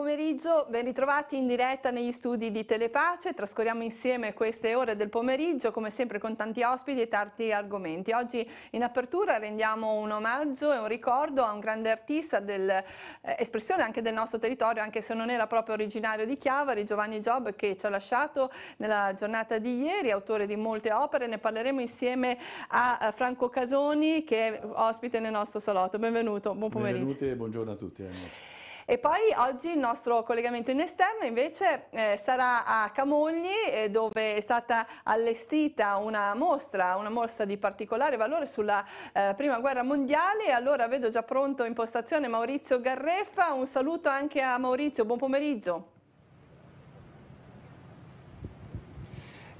pomeriggio, ben ritrovati in diretta negli studi di Telepace. Trascorriamo insieme queste ore del pomeriggio, come sempre con tanti ospiti e tanti argomenti. Oggi in apertura rendiamo un omaggio e un ricordo a un grande artista dell'espressione eh, anche del nostro territorio, anche se non era proprio originario di Chiavari, Giovanni Job, che ci ha lasciato nella giornata di ieri, autore di molte opere. Ne parleremo insieme a, eh, Franco Casoni, che è ospite nel nostro salotto. Benvenuto, buon pomeriggio. Benvenuti e buongiorno a tutti. Amici. E poi oggi il nostro collegamento in esterno invece eh, sarà a Camogli eh, dove è stata allestita una mostra, una mostra di particolare valore sulla eh, Prima Guerra Mondiale allora vedo già pronto in postazione Maurizio Garreffa, un saluto anche a Maurizio, buon pomeriggio.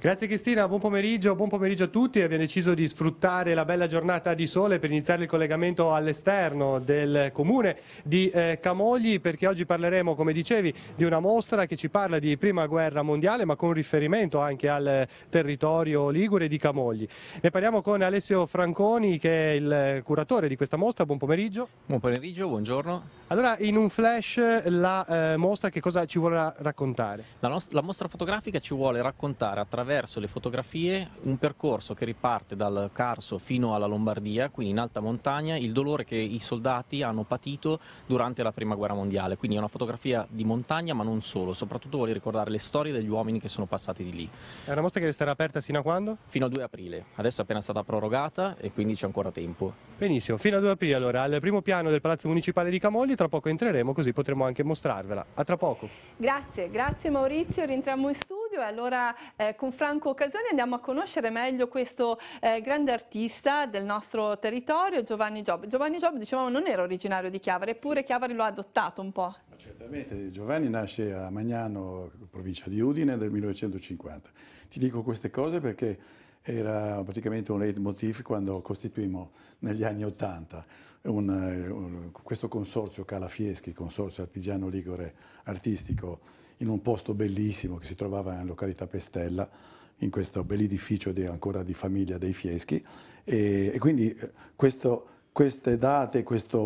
Grazie Cristina, buon pomeriggio, buon pomeriggio a tutti. Abbiamo deciso di sfruttare la bella giornata di sole per iniziare il collegamento all'esterno del comune di eh, Camogli perché oggi parleremo, come dicevi, di una mostra che ci parla di prima guerra mondiale ma con riferimento anche al territorio ligure di Camogli. Ne parliamo con Alessio Franconi che è il curatore di questa mostra. Buon pomeriggio. Buon pomeriggio, buongiorno. Allora, in un flash la eh, mostra che cosa ci vuole raccontare? La, la mostra fotografica ci vuole raccontare attraverso attraverso le fotografie un percorso che riparte dal Carso fino alla Lombardia, quindi in alta montagna, il dolore che i soldati hanno patito durante la Prima Guerra Mondiale. Quindi è una fotografia di montagna, ma non solo, soprattutto vuole ricordare le storie degli uomini che sono passati di lì. È una mostra che resterà aperta sino a quando? Fino al 2 aprile. Adesso è appena stata prorogata e quindi c'è ancora tempo. Benissimo, fino al 2 aprile allora, al primo piano del Palazzo Municipale di Camogli, tra poco entreremo così potremo anche mostrarvela. A tra poco. Grazie, grazie Maurizio, rientriamo in studio studio e allora eh, con Franco Occasione andiamo a conoscere meglio questo eh, grande artista del nostro territorio, Giovanni Giobbe. Giovanni Giobbe, dicevamo, non era originario di Chiavari, eppure sì. Chiavari lo ha adottato un po'. Ma certamente, Giovanni nasce a Magnano, provincia di Udine, nel 1950. Ti dico queste cose perché era praticamente un leitmotiv quando costituimmo negli anni Ottanta eh, questo consorzio Calafieschi, consorzio artigiano ligore artistico in un posto bellissimo che si trovava in località Pestella, in questo bell'edificio di, ancora di famiglia dei Fieschi e, e quindi eh, questo, queste date, questo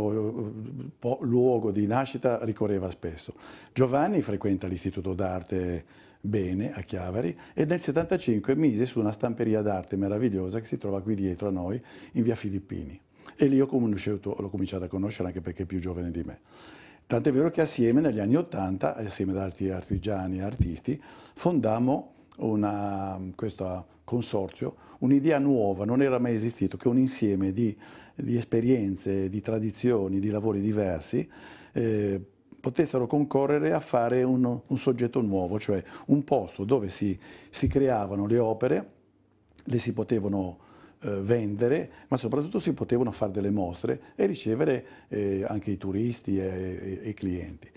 uh, luogo di nascita ricorreva spesso. Giovanni frequenta l'Istituto d'Arte Bene a Chiavari e nel 75 mise su una stamperia d'arte meravigliosa che si trova qui dietro a noi in via Filippini e lì l'ho cominciato a conoscere anche perché è più giovane di me. Tant'è vero che assieme negli anni Ottanta, assieme ad altri artigiani e artisti, fondammo una, questo consorzio, un'idea nuova, non era mai esistito, che un insieme di, di esperienze, di tradizioni, di lavori diversi, eh, potessero concorrere a fare un, un, soggetto nuovo, cioè un posto dove si, si creavano le opere, le si potevano eh, vendere, ma soprattutto si potevano fare delle mostre e ricevere eh, anche i turisti e i clienti.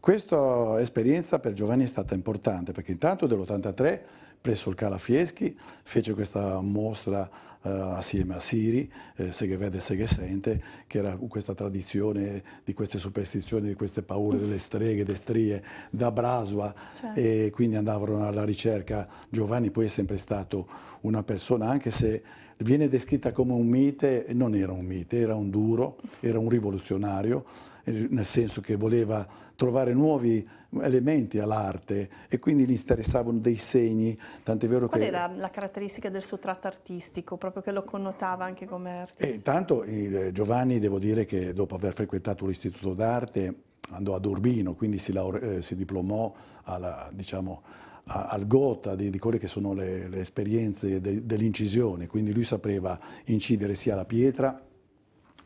Questa esperienza per Giovanni è stata importante perché intanto dell'83 presso il Cala Fieschi fece questa mostra eh, assieme a Siri, eh, Seghe Vede e Seghe Sente, che era questa tradizione di queste superstizioni, di queste paure delle streghe, delle strie da Brasua cioè. e quindi andavano alla ricerca. Giovanni poi è sempre stato una persona, anche se viene descritta come un mite, non era un mite, era un duro, era un rivoluzionario, eh, nel senso che voleva trovare nuovi elementi all'arte e quindi gli interessavano dei segni, tant'è vero Qual che... Qual era la caratteristica del suo tratto artistico, proprio che lo connotava anche come artista? E eh, tanto eh, Giovanni, devo dire che dopo aver frequentato l'Istituto d'Arte andò ad Urbino, quindi si, laure... si diplomò alla, diciamo, al gota di, di, quelle che sono le, le esperienze de, dell'incisione, quindi lui sapeva incidere sia la pietra,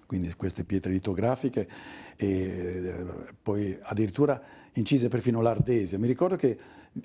quindi queste pietre litografiche, e eh, poi addirittura incise perfino l'ardesia. Mi ricordo che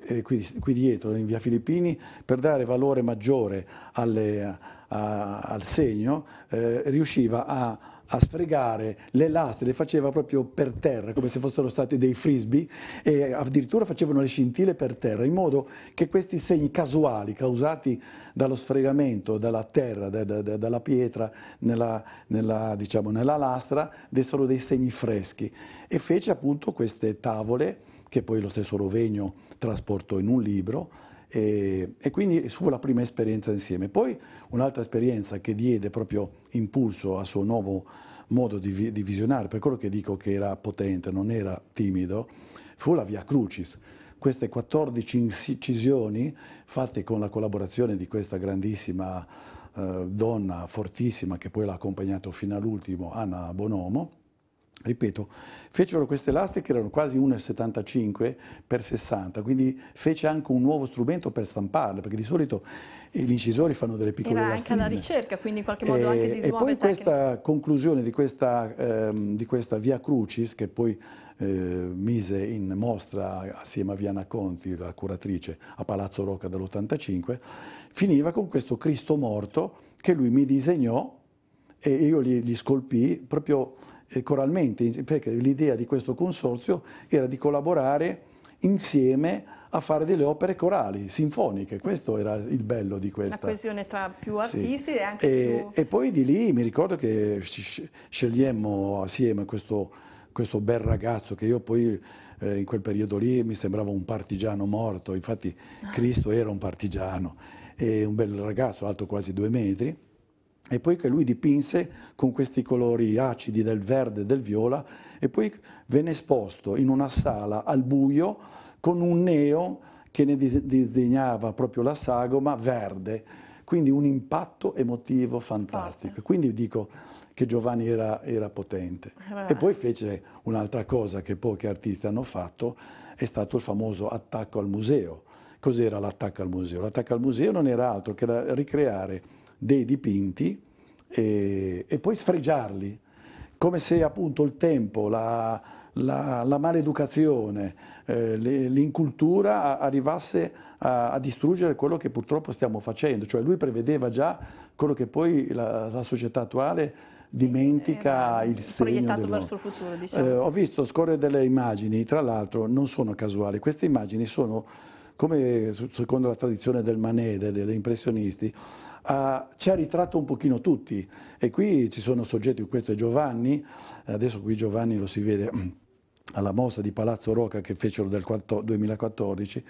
eh, qui, qui, dietro, in via Filippini, per dare valore maggiore alle, a, al segno, eh, riusciva a a sfregare le lastre, le faceva proprio per terra, come se fossero stati dei frisbee, e addirittura facevano le scintille per terra, in modo che questi segni casuali causati dallo sfregamento, dalla terra, da, da, da, dalla pietra, nella, nella, diciamo, nella lastra, dessero dei segni freschi. E fece appunto queste tavole, che poi lo stesso Rovegno trasportò in un libro, e, e quindi fu la prima esperienza insieme. Poi un'altra esperienza che diede proprio impulso al suo nuovo modo di, di visionare, per quello che dico che era potente, non era timido, fu la Via Crucis queste 14 incisioni fatte con la collaborazione di questa grandissima eh, donna fortissima che poi l'ha accompagnato fino all'ultimo, Anna Bonomo, ripeto, fecero queste lastre che erano quasi 1,75 x 60, quindi fece anche un nuovo strumento per stamparle, perché di solito eh, gli incisori fanno delle piccole Era elastine. anche una ricerca, quindi in qualche modo e, anche di eh, E poi questa conclusione di questa, ehm, di questa Via Crucis, che poi eh, mise in mostra assieme a Viana Conti, la curatrice, a Palazzo Rocca dall'85, finiva con questo Cristo morto che lui mi disegnò e io gli, gli scolpì proprio coralmente, perché l'idea di questo consorzio era di collaborare insieme a fare delle opere corali, sinfoniche, questo era il bello di questa. La coesione tra più artisti sì. e anche e, più... E poi di lì mi ricordo che scegliemmo assieme questo, questo bel ragazzo che io poi eh, in quel periodo lì mi sembrava un partigiano morto, infatti ah. Cristo era un partigiano, e un bel ragazzo alto quasi due metri, e poi che lui dipinse con questi colori acidi del verde e del viola e poi venne esposto in una sala al buio con un neo che ne disdegnava proprio la sagoma verde, quindi un impatto emotivo fantastico. Forte. Quindi dico che Giovanni era, era potente. Ah. E poi fece un'altra cosa che pochi artisti hanno fatto, è stato il famoso attacco al museo. Cos'era l'attacco al museo? L'attacco al museo non era altro che ricreare dei dipinti e, e poi sfregiarli, come se appunto il tempo, la, la, la maleducazione, eh, l'incultura arrivasse a, a, distruggere quello che purtroppo stiamo facendo, cioè lui prevedeva già quello che poi la, la società attuale dimentica eh, eh il segno verso il futuro, diciamo. eh, ho visto scorrere delle immagini, tra l'altro non sono casuali, queste immagini sono come secondo la tradizione del Manet, degli impressionisti, Uh, ci ha ritratto un pochino tutti e qui ci sono soggetti, questo è Giovanni, adesso qui Giovanni lo si vede alla mostra di Palazzo Roca che fecero nel 2014,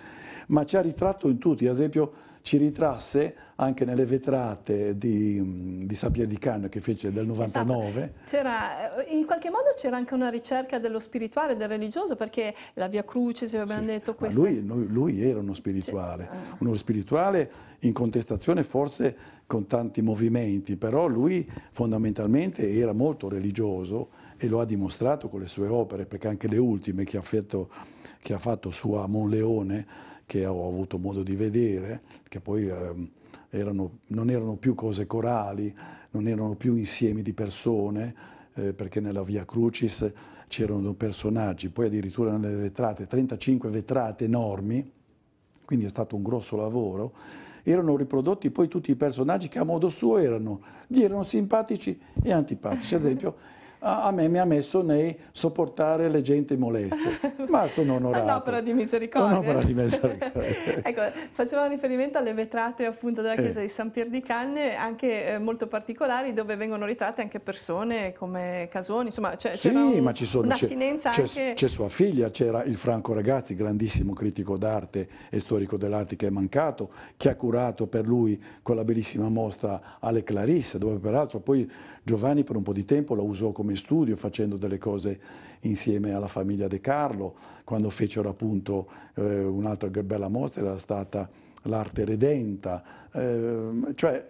ma ci ha ritratto in tutti, ad esempio ci ritrasse anche nelle vetrate di, di Sabbia di Canno che fece del 99. Esatto. Eh, in qualche modo c'era anche una ricerca dello spirituale, del religioso, perché la Via Cruce, se abbiamo sì, detto questo. Lui, lui, era uno spirituale, ah. uno spirituale in contestazione forse con tanti movimenti, però lui fondamentalmente era molto religioso e lo ha dimostrato con le sue opere, perché anche le ultime che ha fatto, che ha fatto su a Monleone, che ho avuto modo di vedere, che poi eh, erano, non erano più cose corali, non erano più insiemi di persone, eh, perché nella Via Crucis c'erano personaggi, poi addirittura nelle vetrate, 35 vetrate enormi, quindi è stato un grosso lavoro, erano riprodotti poi tutti i personaggi che a modo suo erano, gli erano simpatici e antipatici. Ad esempio a, me mi ha messo nei sopportare le gente moleste, ma sono ah, onorato. Un'opera di misericordia. Un'opera di misericordia. ecco, facevamo riferimento alle vetrate appunto della chiesa eh. di San Pier di Canne, anche eh, molto particolari, dove vengono ritratte anche persone come Casoni, insomma c'è, sì, un, ma ci sono, un'attinenza c'è, anche... C'è sua figlia, c'era il Franco Ragazzi, grandissimo critico d'arte e storico dell'arte che è mancato, che ha curato per lui quella bellissima mostra alle Clarisse, dove peraltro poi Giovanni per un po' di tempo la usò come come studio, facendo delle cose insieme alla famiglia De Carlo, quando fecero appunto eh, un'altra bella mostra, era stata l'arte redenta, eh, cioè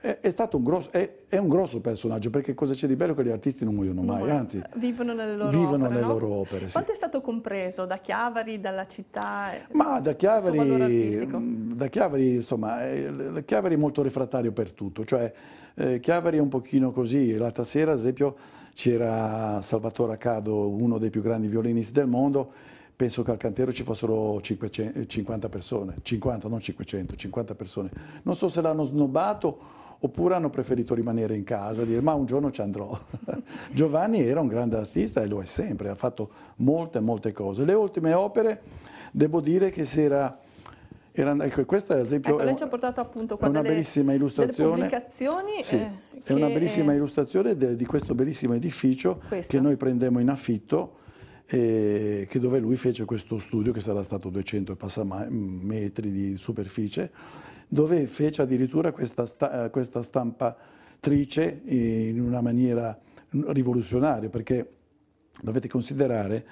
è, è, stato un grosso, è, è, un grosso personaggio perché cosa c'è di bello che gli artisti non muoiono mai, no, anzi vivono nelle loro vivono opere. Nelle no? loro opere sì. Quanto è stato compreso da Chiavari, dalla città? Eh, Ma da Chiavari, mm, da Chiavari insomma, è, Chiavari è molto refrattario per tutto, cioè eh, Chiavari è un pochino così, l'altra sera ad esempio c'era Salvatore Accado, uno dei più grandi violinisti del mondo, penso che al Cantero ci fossero 500, 50 eh, persone, 50, non 500, 50 persone. Non so se l'hanno snobbato oppure hanno preferito rimanere in casa e dire ma un giorno ci andrò. Giovanni era un grande artista e lo è sempre, ha fatto molte molte cose. Le ultime opere devo dire che si era erano, ecco, questa ad esempio ecco, lei ci ha portato appunto qua una bellissima illustrazione. Sì, eh, è una bellissima è... illustrazione de, di questo bellissimo edificio questo. che noi prendemmo in affitto e eh, che dove lui fece questo studio che sarà stato 200 mm, metri di superficie dove fece addirittura questa, sta, eh, questa stampatrice in una maniera rivoluzionaria perché dovete considerare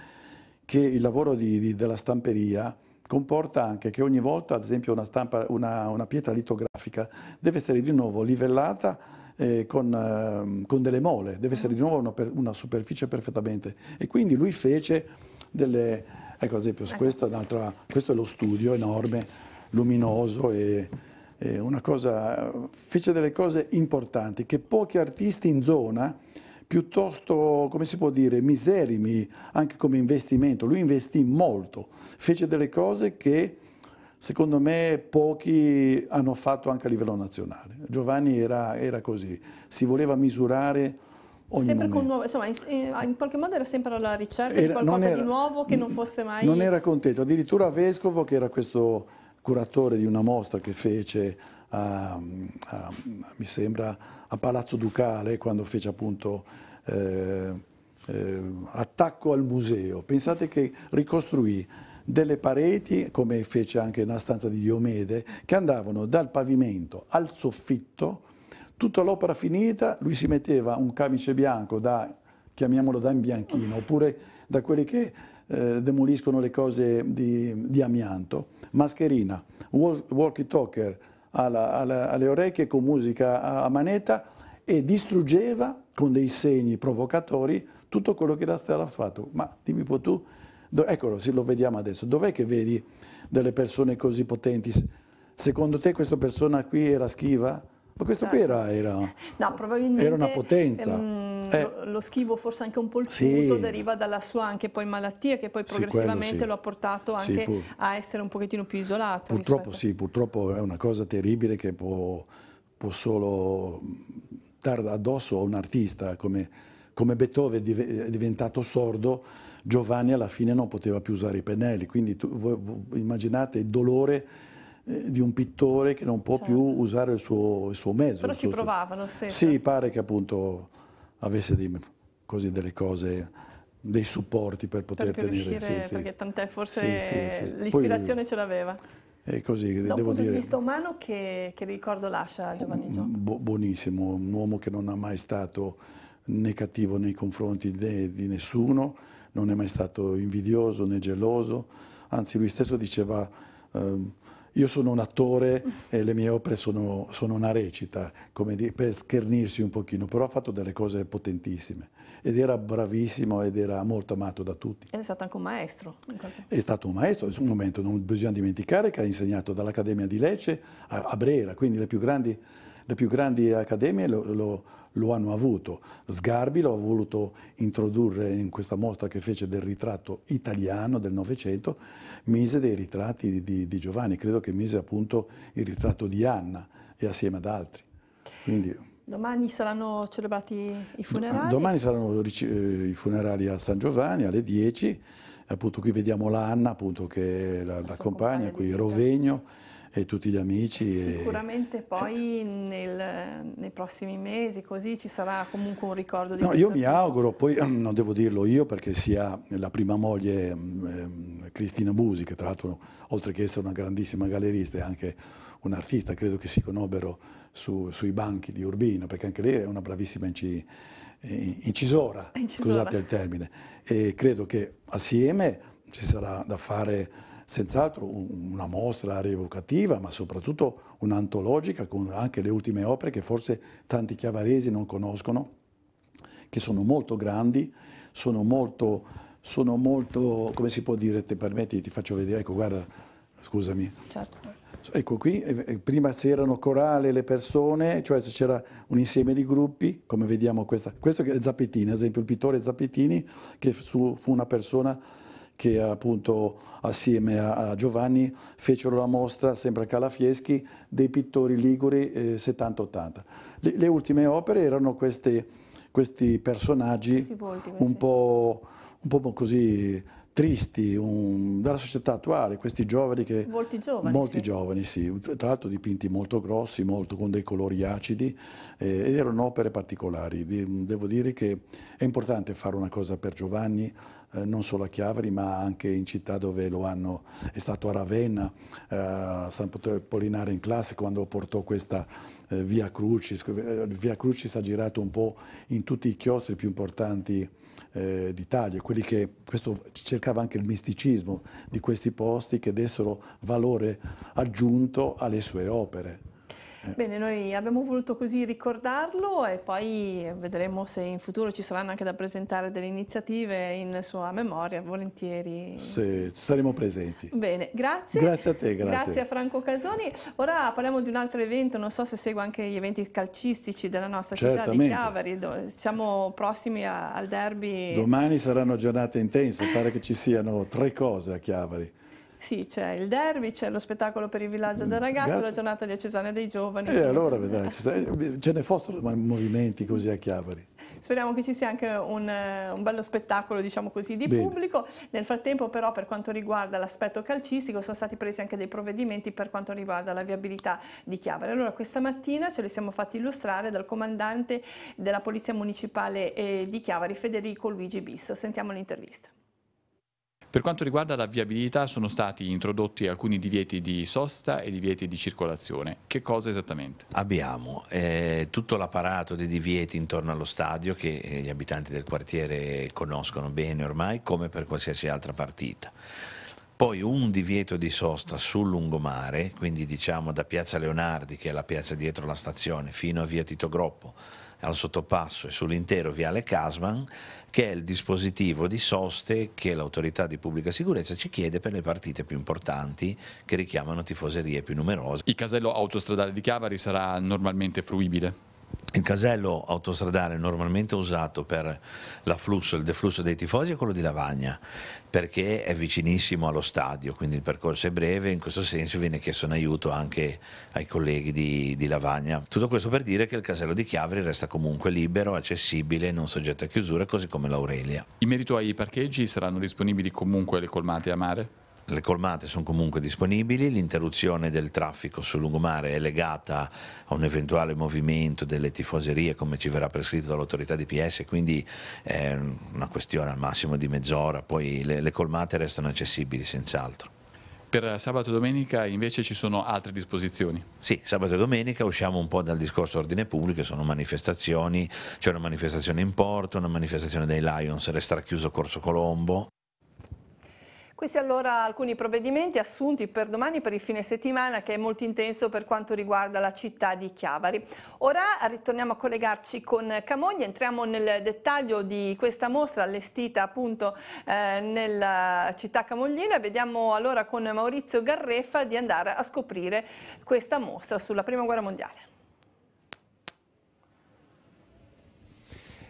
che il lavoro di, di, della stamperia comporta anche che ogni volta, ad esempio, una, stampa, una, una pietra litografica deve essere di nuovo livellata eh, con, eh, con, delle mole, deve essere di nuovo una, una superficie perfettamente. E quindi lui fece delle... Ecco, ad esempio, ecco. questa, questo è lo studio enorme, luminoso e, e una cosa... Fece delle cose importanti che pochi artisti in zona piuttosto, come si può dire, miserimi anche come investimento. Lui investì molto, fece delle cose che secondo me pochi hanno fatto anche a livello nazionale. Giovanni era, era così, si voleva misurare ogni sempre momento. Nuovo, insomma, in, qualche modo era sempre alla ricerca era, di qualcosa era, di nuovo che non fosse mai... Non era contento, addirittura Vescovo, che era questo curatore di una mostra che fece, a, a, mi sembra, a Palazzo Ducale quando fece appunto eh, eh, attacco al museo. Pensate che ricostruì delle pareti, come fece anche una stanza di Diomede, che andavano dal pavimento al soffitto, tutta l'opera finita, lui si metteva un camice bianco da, chiamiamolo da imbianchino, oppure da quelli che eh, demoliscono le cose di, di amianto, mascherina, walkie-talker, alla, alla, alle orecchie con musica a manetta e distruggeva con dei segni provocatori tutto quello che era stato fatto. Ma dimmi un po' tu, eccolo, sì, lo vediamo adesso, dov'è che vedi delle persone così potenti? Secondo te questa persona qui era schiva? Ma questo certo. qui era, era, no, era una potenza. Ehm, eh. lo, lo, schivo forse anche un po' il fuso sì. deriva dalla sua anche poi malattia che poi progressivamente sì, sì. lo ha portato anche a essere un pochettino più isolato. Purtroppo rispetto. sì, purtroppo è una cosa terribile che può, può solo dare addosso a un artista come, come Beethoven è diventato sordo, Giovanni alla fine non poteva più usare i pennelli, quindi tu, voi, immaginate il dolore eh, di un pittore che non può certo. più usare il suo, il suo mezzo. Però ci suo... provavano, sempre. Sì, certo. pare che appunto avesse dei, così, delle cose dei supporti per poter per tenere riuscire, sì, sì. perché tant'è forse sì, l'ispirazione Poi, ce l'aveva e così da devo dire da un punto di vista umano che, che ricordo lascia oh, Giovanni Gioco? buonissimo un uomo che non ha mai stato né cattivo nei confronti de, di nessuno non è mai stato invidioso né geloso anzi lui stesso diceva ehm, io sono un attore e le mie opere sono, sono una recita, di, per schernirsi un pochino, però ha fatto delle cose potentissime ed era bravissimo ed era molto amato da tutti. Ed è stato anche un maestro. È stato un maestro, in un momento non bisogna dimenticare che ha insegnato dall'Accademia di Lecce a, a Brera, quindi le più grandi, le più grandi accademie lo, lo lo hanno avuto. Sgarbi lo ha voluto introdurre in questa mostra che fece del ritratto italiano del Novecento, mise dei ritratti di, di, di Giovanni, credo che mise appunto il ritratto di Anna e assieme ad altri. Quindi, Domani saranno celebrati i funerali? Domani saranno eh, i funerali a San Giovanni alle 10, appunto qui vediamo l'Anna appunto, che è la, la, la compagna, compagna qui Rovegno. Vita e tutti gli amici. Sicuramente e... poi nel, nei prossimi mesi così ci sarà comunque un ricordo di No, io mi auguro, poi ehm, non devo dirlo io perché sia la prima moglie ehm, ehm, Cristina Busi, che tra l'altro oltre che essere una grandissima gallerista è anche un artista, credo che si conobbero su, sui banchi di Urbino, perché anche lei è una bravissima inci, incisora, incisora, scusate il termine, e credo che assieme ci sarà da fare senz'altro una mostra rievocativa, ma soprattutto un'antologica con anche le ultime opere che forse tanti chiavaresi non conoscono, che sono molto grandi, sono molto, sono molto come si può dire, ti permetti, ti faccio vedere, ecco guarda, scusami. Certo. Ecco qui, eh, eh, prima se erano corale le persone, cioè c'era un insieme di gruppi, come vediamo questa, questo è Zappettini, ad esempio il pittore Zappettini, che fu una persona che appunto assieme a, Giovanni fecero la mostra, sempre a Calafieschi, dei pittori liguri eh, 70-80. Le, le, ultime opere erano queste, questi personaggi volti, un, po', un po' così tristi un, dalla società attuale, questi giovani che... Molti giovani. Molti sì. giovani, sì. Tra l'altro dipinti molto grossi, molto, con dei colori acidi, eh, ed erano opere particolari. Devo dire che è importante fare una cosa per Giovanni, eh, non solo a Chiavari, ma anche in città dove lo hanno... È stato a Ravenna, eh, a San Polinare in classe, quando portò questa eh, Via Crucis. Eh, Via Crucis ha girato un po' in tutti i chiostri più importanti eh, d'Italia, quelli che questo, cercava anche il misticismo di questi posti che dessero valore aggiunto alle sue opere. Bene, noi abbiamo voluto così ricordarlo e poi vedremo se in futuro ci saranno anche da presentare delle iniziative in sua memoria, volentieri. Sì, saremo presenti. Bene, grazie. Grazie a te, grazie. Grazie a Franco Casoni. Ora parliamo di un altro evento, non so se segue anche gli eventi calcistici della nostra Certamente. città di Chiavari, siamo prossimi al derby. Domani saranno giornate intense, pare che ci siano tre cose a Chiavari. Sì, c'è il derby, c'è lo spettacolo per il villaggio del mm, ragazzo, Grazie. la giornata di diocesana dei giovani. E eh, allora, vedrai, ce ne fossero movimenti così a Chiavari. Speriamo che ci sia anche un, eh, un bello spettacolo, diciamo così, di Bene. pubblico. Nel frattempo, però, per quanto riguarda l'aspetto calcistico, sono stati presi anche dei provvedimenti per quanto riguarda la viabilità di Chiavari. Allora, questa mattina ce li siamo fatti illustrare dal comandante della Polizia Municipale eh, di Chiavari, Federico Luigi Bisso. Sentiamo l'intervista. Per quanto riguarda la viabilità sono stati introdotti alcuni divieti di sosta e divieti di circolazione. Che cosa esattamente? Abbiamo eh, tutto l'apparato dei divieti intorno allo stadio che eh, gli abitanti del quartiere conoscono bene ormai come per qualsiasi altra partita. Poi un divieto di sosta sul lungomare, quindi diciamo da Piazza Leonardi, che è la piazza dietro la stazione, fino a Via Tito Groppo, al sottopasso e sull'intero viale Casman che è il dispositivo di soste che l'autorità di pubblica sicurezza ci chiede per le partite più importanti che richiamano tifoserie più numerose. Il casello autostradale di Chiavari sarà normalmente fruibile? Il casello autostradale normalmente usato per l'afflusso, e il deflusso dei tifosi è quello di Lavagna, perché è vicinissimo allo stadio, quindi il percorso è breve, in questo senso viene chiesto un aiuto anche ai colleghi di, di Lavagna. Tutto questo per dire che il casello di Chiavri resta comunque libero, accessibile, non soggetto a chiusure, così come l'Aurelia. In merito ai parcheggi saranno disponibili comunque le colmate a mare? le colmate sono comunque disponibili, l'interruzione del traffico sul lungomare è legata a un eventuale movimento delle tifoserie come ci verrà prescritto dall'autorità DPS, quindi è una questione al massimo di mezz'ora, poi le, le colmate restano accessibili senz'altro. Per sabato e domenica invece ci sono altre disposizioni? Sì, sabato e domenica usciamo un po' dal discorso ordine pubblico, sono manifestazioni, c'è una manifestazione in porto, una manifestazione dei Lions, resterà chiuso Corso Colombo, questi allora alcuni provvedimenti assunti per domani per il fine settimana che è molto intenso per quanto riguarda la città di Chiavari. Ora ritorniamo a collegarci con Camogli, entriamo nel dettaglio di questa mostra allestita appunto eh, nella città camogliana. Vediamo allora con Maurizio Garreffa di andare a scoprire questa mostra sulla Prima Guerra Mondiale.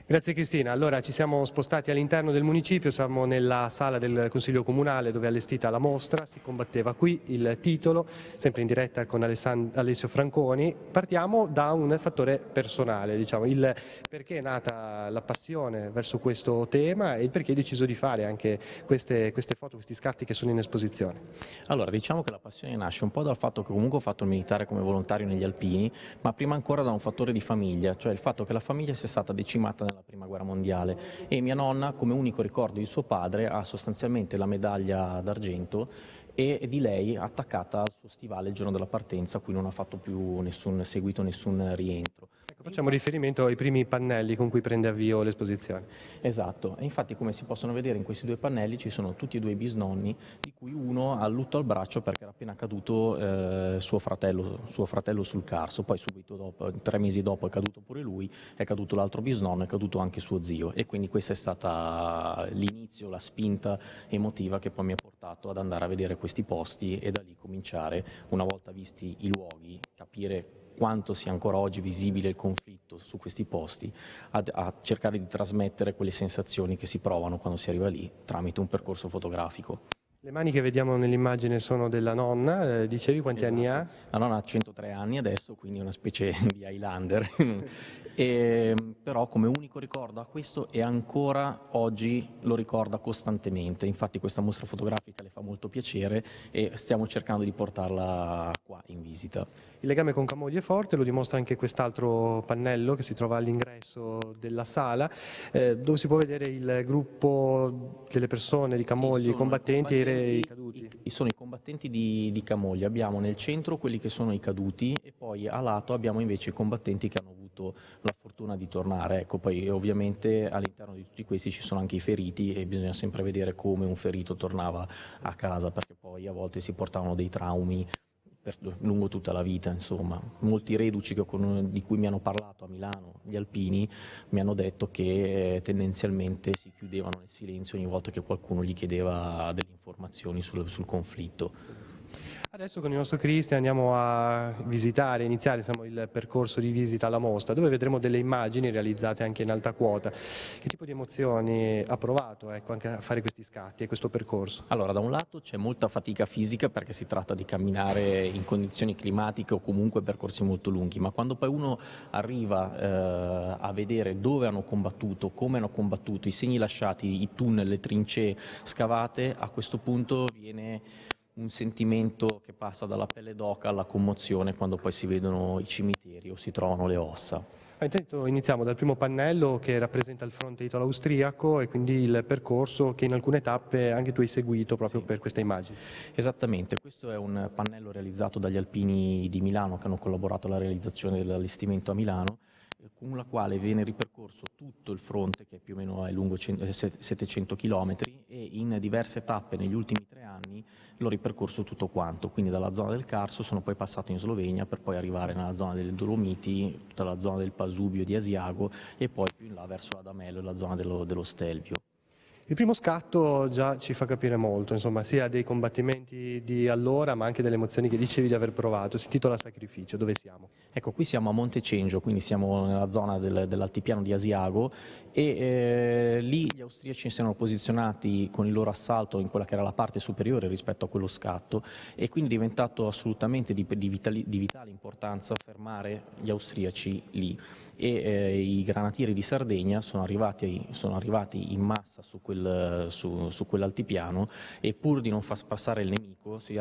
Grazie Cristina. Allora ci siamo spostati all'interno del municipio, siamo nella sala del Consiglio Comunale dove è allestita la mostra, si combatteva qui il titolo, sempre in diretta con Alessand Alessio Franconi. Partiamo da un fattore personale, diciamo, il perché è nata la passione verso questo tema e il perché hai deciso di fare anche queste, queste foto, questi scatti che sono in esposizione. Allora diciamo che la passione nasce un po' dal fatto che comunque ho fatto il militare come volontario negli Alpini, ma prima ancora da un fattore di famiglia, cioè il fatto che la famiglia sia stata decimata alla prima guerra mondiale e mia nonna come unico ricordo di suo padre ha sostanzialmente la medaglia d'argento e di lei attaccata al suo stivale il giorno della partenza a cui non ha fatto più nessun seguito, nessun rientro. Ecco, facciamo riferimento ai primi pannelli con cui prende avvio l'esposizione. Esatto, e infatti come si possono vedere in questi due pannelli ci sono tutti e due i bisnonni, di cui uno ha lutto al braccio perché era appena caduto eh, suo, fratello, suo, fratello, sul carso, poi subito dopo, tre mesi dopo è caduto pure lui, è caduto l'altro bisnonno, è caduto anche suo zio e quindi questa è stata l'inizio, la spinta emotiva che poi mi ha portato ad andare a vedere questi posti e da lì cominciare, una volta visti i luoghi, capire quanto sia ancora oggi visibile il conflitto su questi posti, a, a, cercare di trasmettere quelle sensazioni che si provano quando si arriva lì tramite un percorso fotografico. Le mani che vediamo nell'immagine sono della nonna, eh, dicevi quanti esatto. anni ha? Esatto. La nonna ha 103 anni adesso, quindi una specie di Highlander, e, però come unico ricordo a questo e ancora oggi lo ricorda costantemente, infatti questa mostra fotografica le fa molto piacere e stiamo cercando di portarla qua in visita. Il legame con Camogli è forte, lo dimostra anche quest'altro pannello che si trova all'ingresso della sala, eh, dove si può vedere il gruppo delle persone di Camogli, sì, i combattenti e i, re, i caduti. I, sono i combattenti di, di Camogli, abbiamo nel centro quelli che sono i caduti e poi a lato abbiamo invece i combattenti che hanno avuto la fortuna di tornare. Ecco, poi ovviamente all'interno di tutti questi ci sono anche i feriti e bisogna sempre vedere come un ferito tornava a casa perché poi a volte si portavano dei traumi per, lungo tutta la vita, insomma. Molti reduci con, di cui mi hanno parlato a Milano, gli alpini, mi hanno detto che eh, tendenzialmente si chiudevano nel silenzio ogni volta che qualcuno gli chiedeva delle informazioni sul, sul conflitto. Adesso con il nostro Cristian andiamo a visitare, iniziare diciamo, il percorso di visita alla mostra, dove vedremo delle immagini realizzate anche in alta quota. Che tipo di emozioni ha provato ecco, anche a fare questi scatti e questo percorso? Allora, da un lato c'è molta fatica fisica perché si tratta di camminare in condizioni climatiche o comunque percorsi molto lunghi, ma quando poi uno arriva eh, a vedere dove hanno combattuto, come hanno combattuto, i segni lasciati, i tunnel, le trincee scavate, a questo punto viene un sentimento che passa dalla pelle d'oca alla commozione quando poi si vedono i cimiteri o si trovano le ossa. Ah, intanto iniziamo dal primo pannello che rappresenta il fronte italo-austriaco e quindi il percorso che in alcune tappe anche tu hai seguito proprio sì. per questa immagine. Esattamente, questo è un pannello realizzato dagli alpini di Milano che hanno collaborato alla realizzazione dell'allestimento a Milano con la quale viene ripercorso tutto il fronte che è più o meno è lungo 700 km eh, e in diverse tappe negli ultimi tre anni l'ho ripercorso tutto quanto, quindi dalla zona del Carso sono poi passato in Slovenia per poi arrivare nella zona delle Dolomiti, tutta la zona del Pasubio di Asiago e poi più in là verso l'Adamello e la zona dello, dello Stelvio. Il primo scatto già ci fa capire molto, insomma, sia dei combattimenti di allora, ma anche delle emozioni che dicevi di aver provato. Si intitola Sacrificio, dove siamo? Ecco, qui siamo a Monte Cengio, quindi siamo nella zona del, dell'altipiano di Asiago e eh, lì gli austriaci si erano posizionati con il loro assalto in quella che era la parte superiore rispetto a quello scatto e quindi è diventato assolutamente di, di, vitali, di vitale importanza fermare gli austriaci lì e eh, i granatieri di Sardegna sono arrivati, sono arrivati in massa su, quel, su, su quell'altipiano e pur di non far passare il nemico si,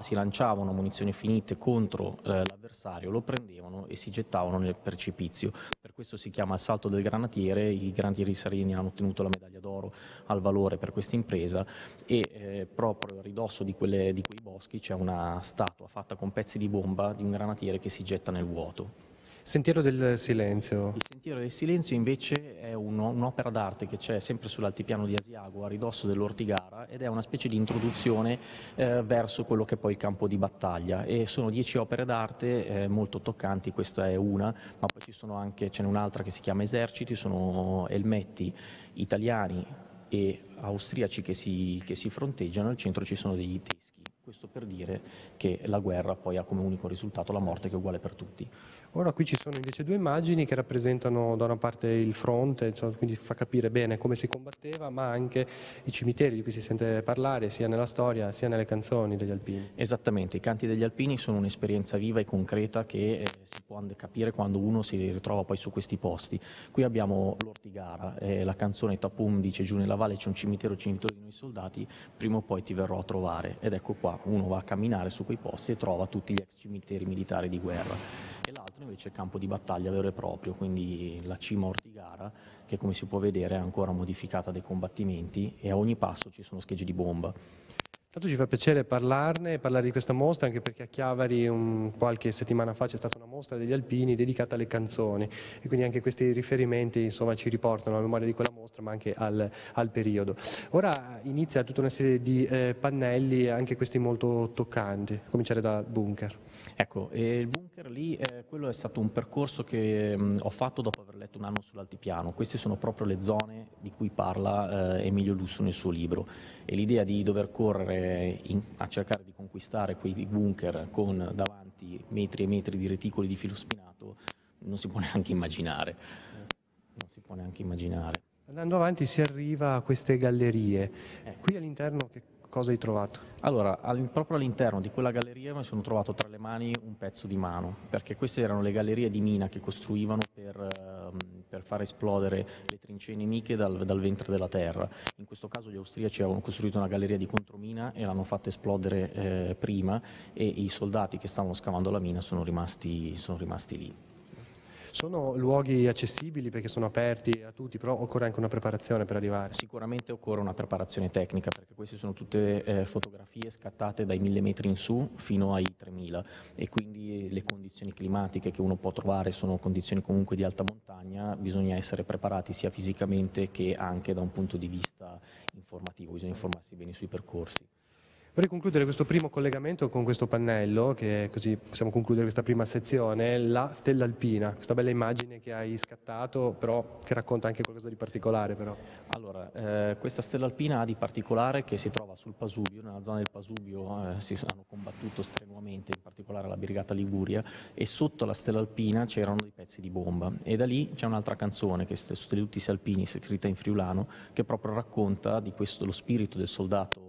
si lanciavano munizioni finite contro eh, l'avversario, lo prendevano e si gettavano nel precipizio. Per questo si chiama il salto del granatiere, i granatieri di Sardegna hanno ottenuto la medaglia d'oro al valore per questa impresa e eh, proprio a ridosso di, quelle, di quei boschi c'è una statua fatta con pezzi di bomba di un granatiere che si getta nel vuoto. Sentiero del Silenzio. Il Sentiero del Silenzio invece è un'opera d'arte che c'è sempre sull'altipiano di Asiago, a ridosso dell'Ortigara, ed è una specie di introduzione eh, verso quello che è poi il campo di battaglia. E sono dieci opere d'arte eh, molto toccanti, questa è una, ma poi ci sono anche, ce n'è un'altra che si chiama Eserciti, sono elmetti italiani e austriaci che si, che si fronteggiano, al centro ci sono degli teschi. Questo per dire che la guerra poi ha come unico risultato la morte che è uguale per tutti. Ora qui ci sono invece due immagini che rappresentano da una parte il fronte, cioè, quindi fa capire bene come si combatteva, ma anche i cimiteri di cui si sente parlare sia nella storia sia nelle canzoni degli alpini. Esattamente, i canti degli alpini sono un'esperienza viva e concreta che eh, si può capire quando uno si ritrova poi su questi posti. Qui abbiamo l'Ortigara, eh, la canzone Tapum dice giù nella valle c'è un cimitero, cimitero di noi soldati, prima o poi ti verrò a trovare. Ed ecco qua, uno va a camminare su quei posti e trova tutti gli ex cimiteri militari di guerra e l'altro invece è il campo di battaglia vero e proprio, quindi la cima ortigara che come si può vedere è ancora modificata dai combattimenti e a ogni passo ci sono schegge di bomba. Tanto ci fa piacere parlarne, e parlare di questa mostra, anche perché a Chiavari un, qualche settimana fa c'è stata una mostra degli alpini dedicata alle canzoni e quindi anche questi riferimenti insomma, ci riportano alla memoria di quella mostra ma anche al, al periodo. Ora inizia tutta una serie di eh, pannelli, anche questi molto toccanti, a cominciare dal bunker. Ecco, il bunker lì, eh, quello è stato un percorso che mh, mm, ho fatto dopo aver letto un anno sull'altipiano. Queste sono proprio le zone di cui parla eh, Emilio Lusso nel suo libro. E l'idea di dover correre in, a cercare di conquistare quei bunker con davanti metri e metri di reticoli di filo spinato non si può neanche immaginare. Non si può neanche immaginare. Andando avanti si arriva a queste gallerie. Ecco. Qui all'interno che cosa hai trovato? Allora, all proprio all'interno di quella galleria mi sono trovato tra le mani un pezzo di mano, perché queste erano le gallerie di mina che costruivano per, ehm, per far esplodere le trincee nemiche dal, dal, ventre della terra. In questo caso gli austriaci avevano costruito una galleria di contromina e l'hanno fatta esplodere eh, prima e i soldati che stavano scavando la mina sono rimasti, sono rimasti lì. Sono luoghi accessibili perché sono aperti a tutti, però occorre anche una preparazione per arrivare. Sicuramente occorre una preparazione tecnica perché queste sono tutte eh, fotografie scattate dai 1000 metri in su fino ai 3000 e quindi le condizioni climatiche che uno può trovare sono condizioni comunque di alta montagna, bisogna essere preparati sia fisicamente che anche da un punto di vista informativo, bisogna informarsi bene sui percorsi. Vorrei concludere questo primo collegamento con questo pannello, che così possiamo concludere questa prima sezione, la stella alpina, questa bella immagine che hai scattato, però che racconta anche qualcosa di particolare. Però. Allora, eh, questa stella alpina ha di particolare che si trova sul Pasubio, nella zona del Pasubio eh, si sono combattuto strenuamente, in particolare la Brigata Liguria, e sotto la stella alpina c'erano dei pezzi di bomba. E da lì c'è un'altra canzone, che è Sostenutis Alpini, scritta in friulano, che proprio racconta di questo, lo spirito del soldato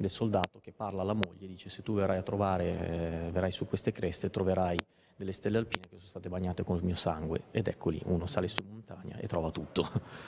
del soldato che parla alla moglie dice se tu verrai a trovare, eh, verrai su queste creste, troverai delle stelle alpine che sono state bagnate con il mio sangue ed eccoli, uno sale su montagna e trova tutto.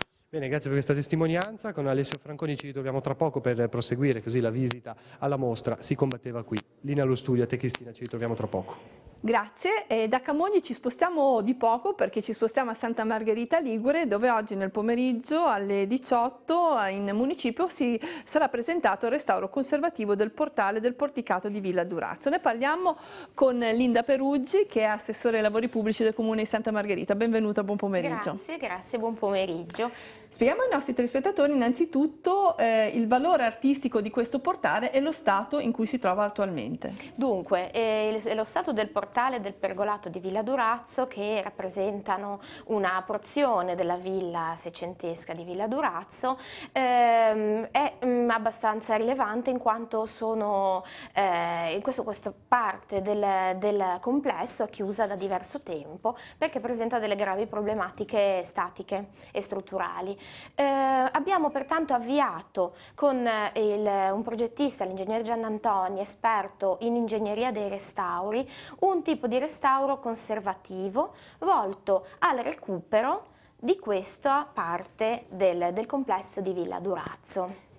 Bene, grazie per questa testimonianza. Con Alessio Franconi ci ritroviamo tra poco per proseguire così la visita alla mostra Si combatteva qui. Lina allo studio, a te Cristina, ci ritroviamo tra poco. Grazie, e da Camogli ci spostiamo di poco perché ci spostiamo a Santa Margherita Ligure dove oggi nel pomeriggio alle 18 eh, in municipio si sarà presentato il restauro conservativo del portale del porticato di Villa Durazzo. Ne parliamo con Linda Peruggi che è assessore ai lavori pubblici del comune di Santa Margherita. Benvenuta, buon pomeriggio. Grazie, grazie, buon pomeriggio. Spieghiamo ai nostri telespettatori innanzitutto eh, il valore artistico di questo portale e lo stato in cui si trova attualmente. Dunque, eh, lo stato del portale del pergolato di Villa Durazzo che rappresentano una porzione della villa secentesca di Villa Durazzo, ehm, è mh, mm, abbastanza rilevante in quanto sono, eh, in questo, questa parte del, del complesso è chiusa da diverso tempo perché presenta delle gravi problematiche statiche e strutturali. Eh, abbiamo pertanto avviato con eh, il, un progettista, l'ingegner Giannantoni, esperto in ingegneria dei restauri, un tipo di restauro conservativo volto al recupero di questa parte del, del complesso di Villa Durazzo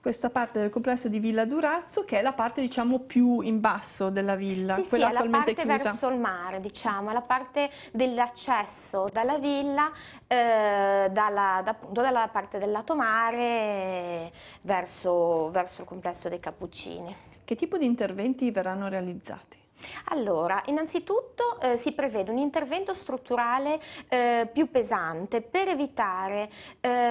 questa parte del complesso di Villa Durazzo che è la parte diciamo più in basso della villa, sì, quella sì, attualmente chiusa. Sì, la parte verso il mare, diciamo, la parte dell'accesso dalla villa, eh, dalla, da, appunto dalla parte del lato mare verso, verso il complesso dei Cappuccini. Che tipo di interventi verranno realizzati? Allora, innanzitutto eh, si prevede un intervento strutturale eh, più pesante per evitare eh,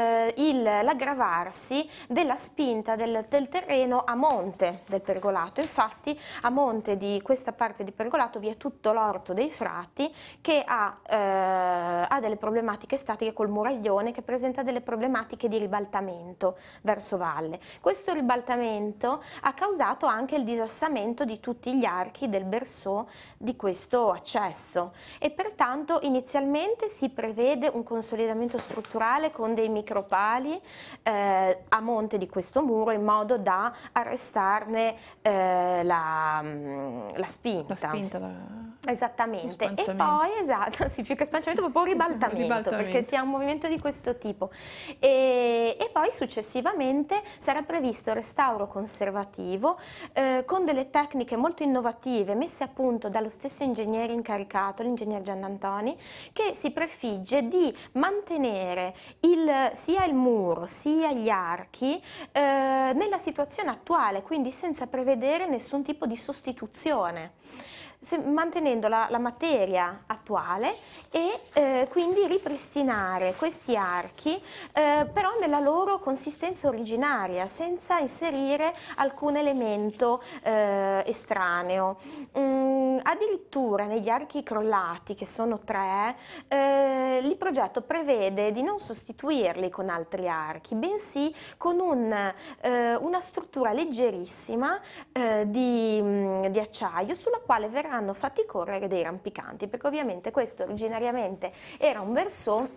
l'aggravarsi della spinta del, del, terreno a monte del pergolato. Infatti a monte di questa parte di pergolato vi è tutto l'orto dei frati che ha, eh, ha delle problematiche statiche col muraglione che presenta delle problematiche di ribaltamento verso valle. Questo ribaltamento ha causato anche il disassamento di tutti gli archi del bergaglio versò di questo accesso e pertanto inizialmente si prevede un consolidamento strutturale con dei micropali eh, a monte di questo muro in modo da arrestarne eh, la, mm, la, spinta. La spinta la... Esattamente. E poi, esatto, sì, più che spanciamento, proprio ribaltamento, ribaltamento, perché si ha un movimento di questo tipo. E, e poi successivamente sarà previsto il restauro conservativo eh, con delle tecniche molto innovative, messe a dallo stesso ingegnere incaricato, l'ingegner Giannantoni, che si prefigge di mantenere il, sia il muro sia gli archi eh, nella situazione attuale, quindi senza prevedere nessun tipo di sostituzione se, mantenendo la, la, materia attuale e eh, quindi ripristinare questi archi eh, però nella loro consistenza originaria senza inserire alcun elemento eh, estraneo. Mm, addirittura negli archi crollati che sono tre eh, il progetto prevede di non sostituirli con altri archi bensì con un, eh, una struttura leggerissima eh, di, mm, di acciaio sulla quale verrà verranno fatti correre dei rampicanti, perché ovviamente questo originariamente era un verso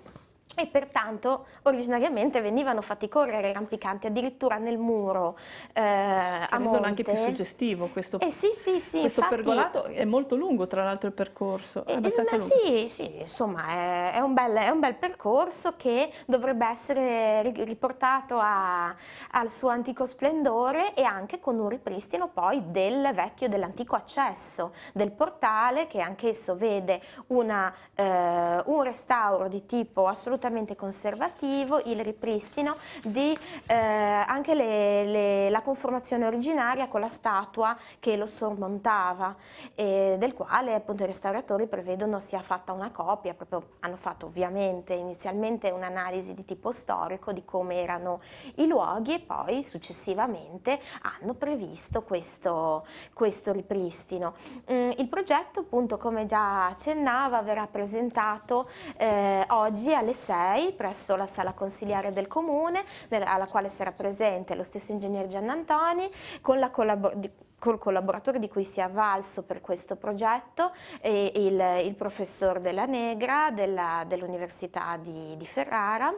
e pertanto originariamente venivano fatti correre i rampicanti addirittura nel muro eh, a monte. anche più suggestivo questo, eh sì, sì, sì, questo infatti, pergolato, è molto lungo tra l'altro il percorso, eh, è eh, abbastanza lungo. Sì, sì, insomma è, è, un bel, è, un bel, percorso che dovrebbe essere riportato a, al suo antico splendore e anche con un ripristino poi del vecchio, dell'antico accesso del portale che anchesso vede una, eh, un restauro di tipo assolutamente assolutamente conservativo il ripristino di eh, anche le, le, la conformazione originaria con la statua che lo sormontava e del quale appunto i restauratori prevedono sia fatta una copia, proprio, hanno fatto ovviamente inizialmente un'analisi di tipo storico di come erano i luoghi e poi successivamente hanno previsto questo, questo ripristino. Mm, il progetto appunto come già accennava verrà presentato eh, oggi alle 6 presso la sala consigliare del comune alla quale sarà presente lo stesso ingegner Giannantoni con la collaborazione col collaboratore di cui si è avvalso per questo progetto, il, il, professor Della Negra dell'Università dell di, di Ferrara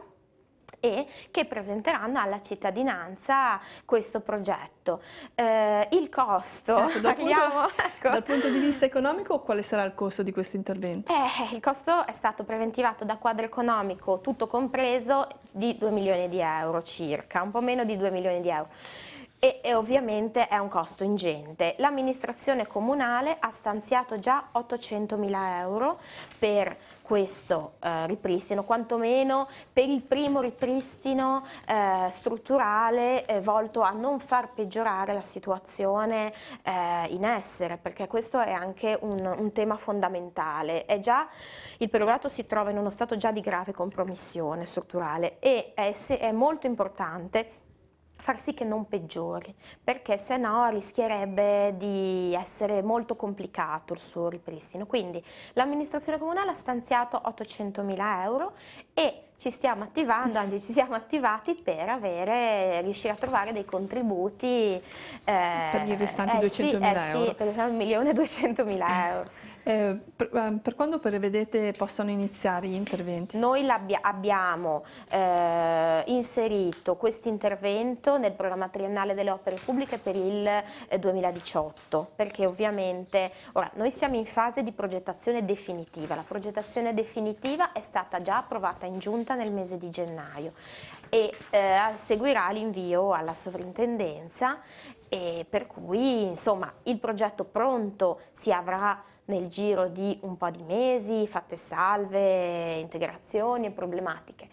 e che presenteranno alla cittadinanza questo progetto. Eh, il costo, ecco, dal, punto, ecco. dal, punto, di vista economico quale sarà il costo di questo intervento? Eh, il costo è stato preventivato da quadro economico tutto compreso di 2 milioni di euro circa, un po' meno di 2 milioni di euro. E, e, ovviamente è un costo ingente. L'amministrazione comunale ha stanziato già 800 mila euro per questo eh, ripristino, quantomeno per il primo ripristino eh, strutturale eh, volto a non far peggiorare la situazione eh, in essere, perché questo è anche un, un tema fondamentale. È Già, il periodato si trova in uno stato già di grave compromissione strutturale e è, è molto importante far sì che non peggiori, perché se no rischierebbe di essere molto complicato il suo ripristino. Quindi l'amministrazione comunale ha stanziato 800.000 euro e ci stiamo attivando, anzi ci siamo attivati per avere, riuscire a trovare dei contributi eh, eh, eh per gli restanti eh, 200.000 sì, eh, Sì, per esempio 1.200.000 euro. Eh, per, eh, per, quando prevedete possano iniziare gli interventi? Noi abbiamo eh, inserito questo intervento nel programma triennale delle opere pubbliche per il eh, 2018, perché ovviamente ora, noi siamo in fase di progettazione definitiva, la progettazione definitiva è stata già approvata in giunta nel mese di gennaio e eh, seguirà l'invio alla sovrintendenza e per cui insomma il progetto pronto si avrà nel giro di un po' di mesi, fatte salve, integrazioni e problematiche.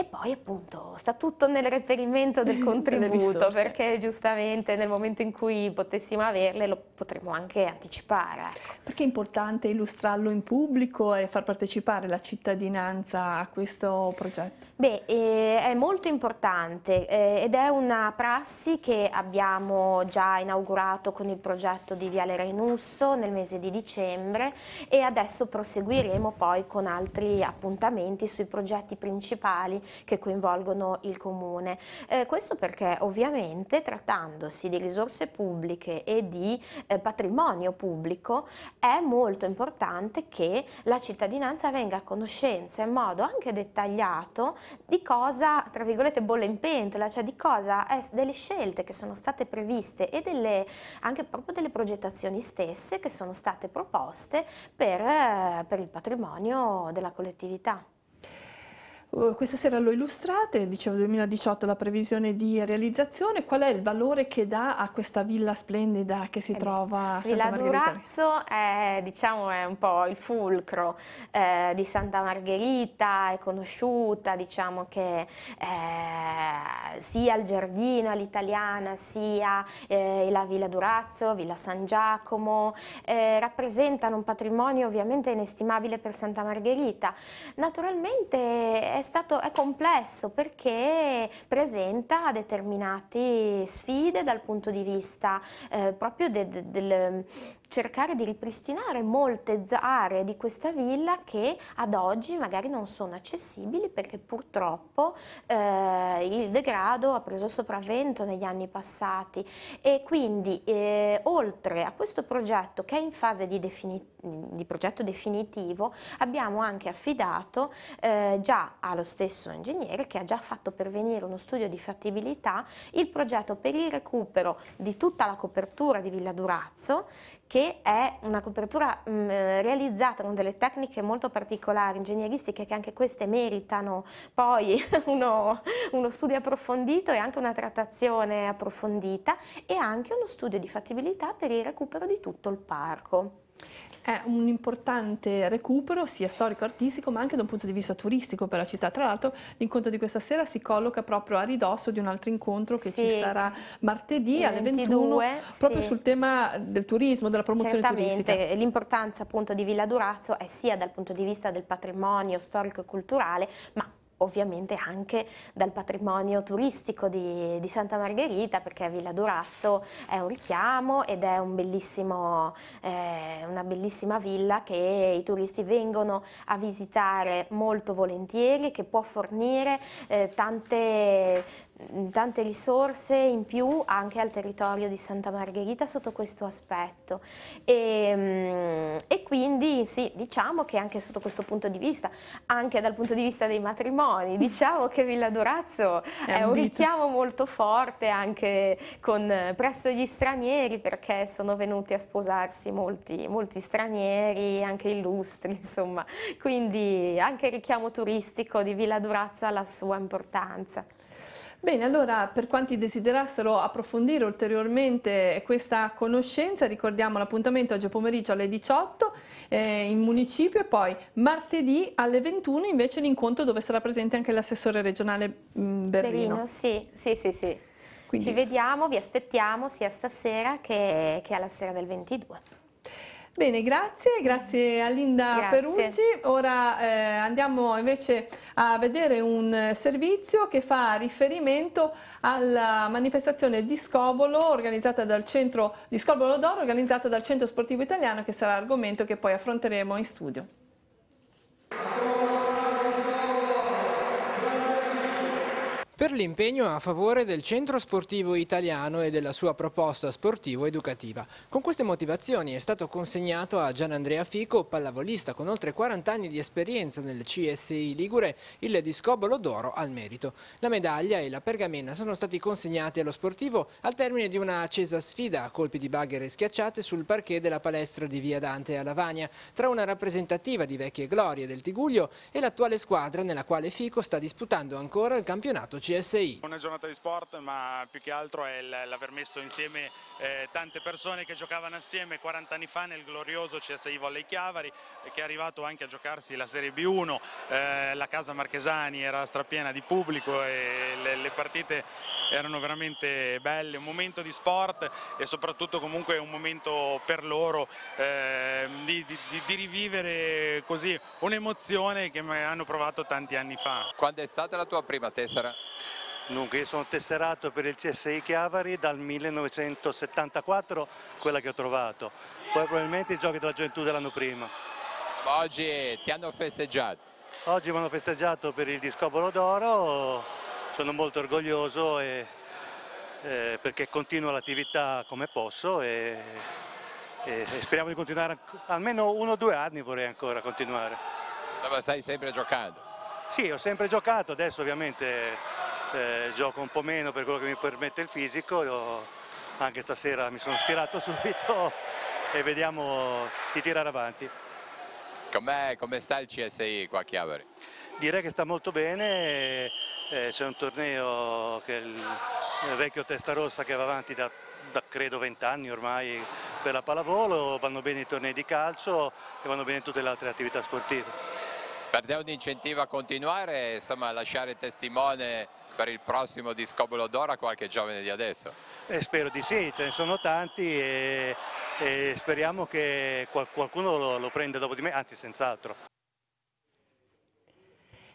E poi appunto sta tutto nel reperimento del contributo perché giustamente nel momento in cui potessimo averle lo potremmo anche anticipare. Ecco. Perché è importante illustrarlo in pubblico e far partecipare la cittadinanza a questo progetto? Beh, eh, è molto importante eh, ed è una prassi che abbiamo già inaugurato con il progetto di Viale Renusso nel mese di dicembre e adesso proseguiremo poi con altri appuntamenti sui progetti principali che coinvolgono il comune. Eh, questo perché ovviamente trattandosi di risorse pubbliche e di eh, patrimonio pubblico è molto importante che la cittadinanza venga a conoscenza in modo anche dettagliato di cosa, tra virgolette, bolle in pentola, cioè di cosa è, delle scelte che sono state previste e delle, anche proprio delle progettazioni stesse che sono state proposte per, eh, per il patrimonio della collettività. Eh, questa sera lo illustrate, dicevo 2018 la previsione di realizzazione, qual è il valore che dà a questa villa splendida che si eh, trova a Santa Villa Margherita? Durazzo è, diciamo, è un po' il fulcro eh, di Santa Margherita, è conosciuta diciamo che eh, sia il giardino all'italiana sia eh, la Villa Durazzo, Villa San Giacomo, rappresentano un patrimonio ovviamente inestimabile per Santa Margherita. Naturalmente è è, stato, è complesso perché presenta determinate sfide dal punto di vista eh, proprio de, de, del, cercare di ripristinare molte aree di questa villa che ad oggi magari non sono accessibili perché purtroppo eh, il degrado ha preso sopravvento negli anni passati e quindi eh, oltre a questo progetto che è in fase di, di progetto definitivo abbiamo anche affidato eh, già allo stesso ingegnere che ha già fatto pervenire uno studio di fattibilità il progetto per il recupero di tutta la copertura di Villa Durazzo che è una copertura mh, mm, eh, realizzata con delle tecniche molto particolari, ingegneristiche, che anche queste meritano poi uno, uno, studio approfondito e anche una trattazione approfondita e anche uno studio di fattibilità per il recupero di tutto il parco è un importante recupero sia storico-artistico ma anche da un punto di vista turistico per la città. Tra l'altro l'incontro di questa sera si colloca proprio a ridosso di un altro incontro che sì. ci sarà martedì alle 21 proprio sì. sul tema del turismo, della promozione Certamente, turistica. L'importanza appunto di Villa Durazzo è sia dal punto di vista del patrimonio storico e culturale ma ovviamente anche dal patrimonio turistico di, di, Santa Margherita perché Villa Durazzo è un richiamo ed è un eh, una bellissima villa che i turisti vengono a visitare molto volentieri che può fornire eh, tante tante risorse in più anche al territorio di Santa Margherita sotto questo aspetto e, ehm, e, quindi sì diciamo che anche sotto questo punto di vista anche dal punto di vista dei matrimoni diciamo che Villa Dorazzo è, è un richiamo molto forte anche con, presso gli stranieri perché sono venuti a sposarsi molti, molti stranieri anche illustri insomma quindi anche il richiamo turistico di Villa Durazzo ha la sua importanza Bene, allora per quanti desiderassero approfondire ulteriormente questa conoscenza, ricordiamo l'appuntamento oggi pomeriggio alle 18 eh, in municipio e poi martedì alle 21 invece l'incontro dove sarà presente anche l'assessore regionale mh, mm, Berlino. Berlino. Sì, sì, sì. sì. Quindi. Ci vediamo, vi aspettiamo sia stasera che, che alla sera del 22. Bene, grazie, grazie a Linda grazie. Perucci. Ora eh, andiamo invece a vedere un servizio che fa riferimento alla manifestazione di Scobolo organizzata dal centro di Scobolo d'Oro, organizzata dal Centro Sportivo Italiano, che sarà argomento che poi affronteremo in studio. per l'impegno a favore del centro sportivo italiano e della sua proposta sportivo-educativa. Con queste motivazioni è stato consegnato a Gianandrea Fico, pallavolista con oltre 40 anni di esperienza nel CSI Ligure, il discobolo d'oro al merito. La medaglia e la pergamena sono stati consegnati allo sportivo al termine di una accesa sfida a colpi di baghere schiacciate sul parquet della palestra di Via Dante a Lavagna, tra una rappresentativa di vecchie glorie del Tiguglio e l'attuale squadra nella quale Fico sta disputando ancora il campionato CSI. Una giornata di sport ma più che altro è l'aver messo insieme eh, tante persone che giocavano assieme 40 anni fa nel glorioso CSI Volley Chiavari eh, che è arrivato anche a giocarsi la Serie B1, eh, la casa Marchesani era strapiena di pubblico e le, le partite erano veramente belle, un momento di sport e soprattutto comunque un momento per loro eh, di, di, di, rivivere così un'emozione che hanno provato tanti anni fa. Quando è stata la tua prima tessera? Dunque, io sono tesserato per il CSI Chiavari dal 1974, quella che ho trovato. Poi probabilmente i giochi della gioventù dell'anno prima. oggi ti hanno festeggiato? Oggi mi hanno festeggiato per il discopolo d'oro, sono molto orgoglioso e, eh, perché continuo l'attività come posso e, e, e, speriamo di continuare almeno uno o due anni vorrei ancora continuare. stai sempre giocando? Sì, ho sempre giocato, adesso ovviamente eh, gioco un po' meno per quello che mi permette il fisico, Io anche stasera mi sono schierato subito e vediamo di tirare avanti. Com'è, come sta il CSI qua a Chiavari? Direi che sta molto bene, eh, c'è un torneo che il, il, vecchio Testa Rossa che va avanti da, da credo 20 anni ormai per la pallavolo, vanno bene i tornei di calcio e vanno bene tutte le altre attività sportive. Per te un incentivo a continuare, insomma lasciare testimone per il prossimo di Scobolo d'Ora qualche giovane di adesso? Eh, spero di sì, ce ne sono tanti e, e speriamo che qualcuno lo, lo prenda dopo di me, anzi senz'altro.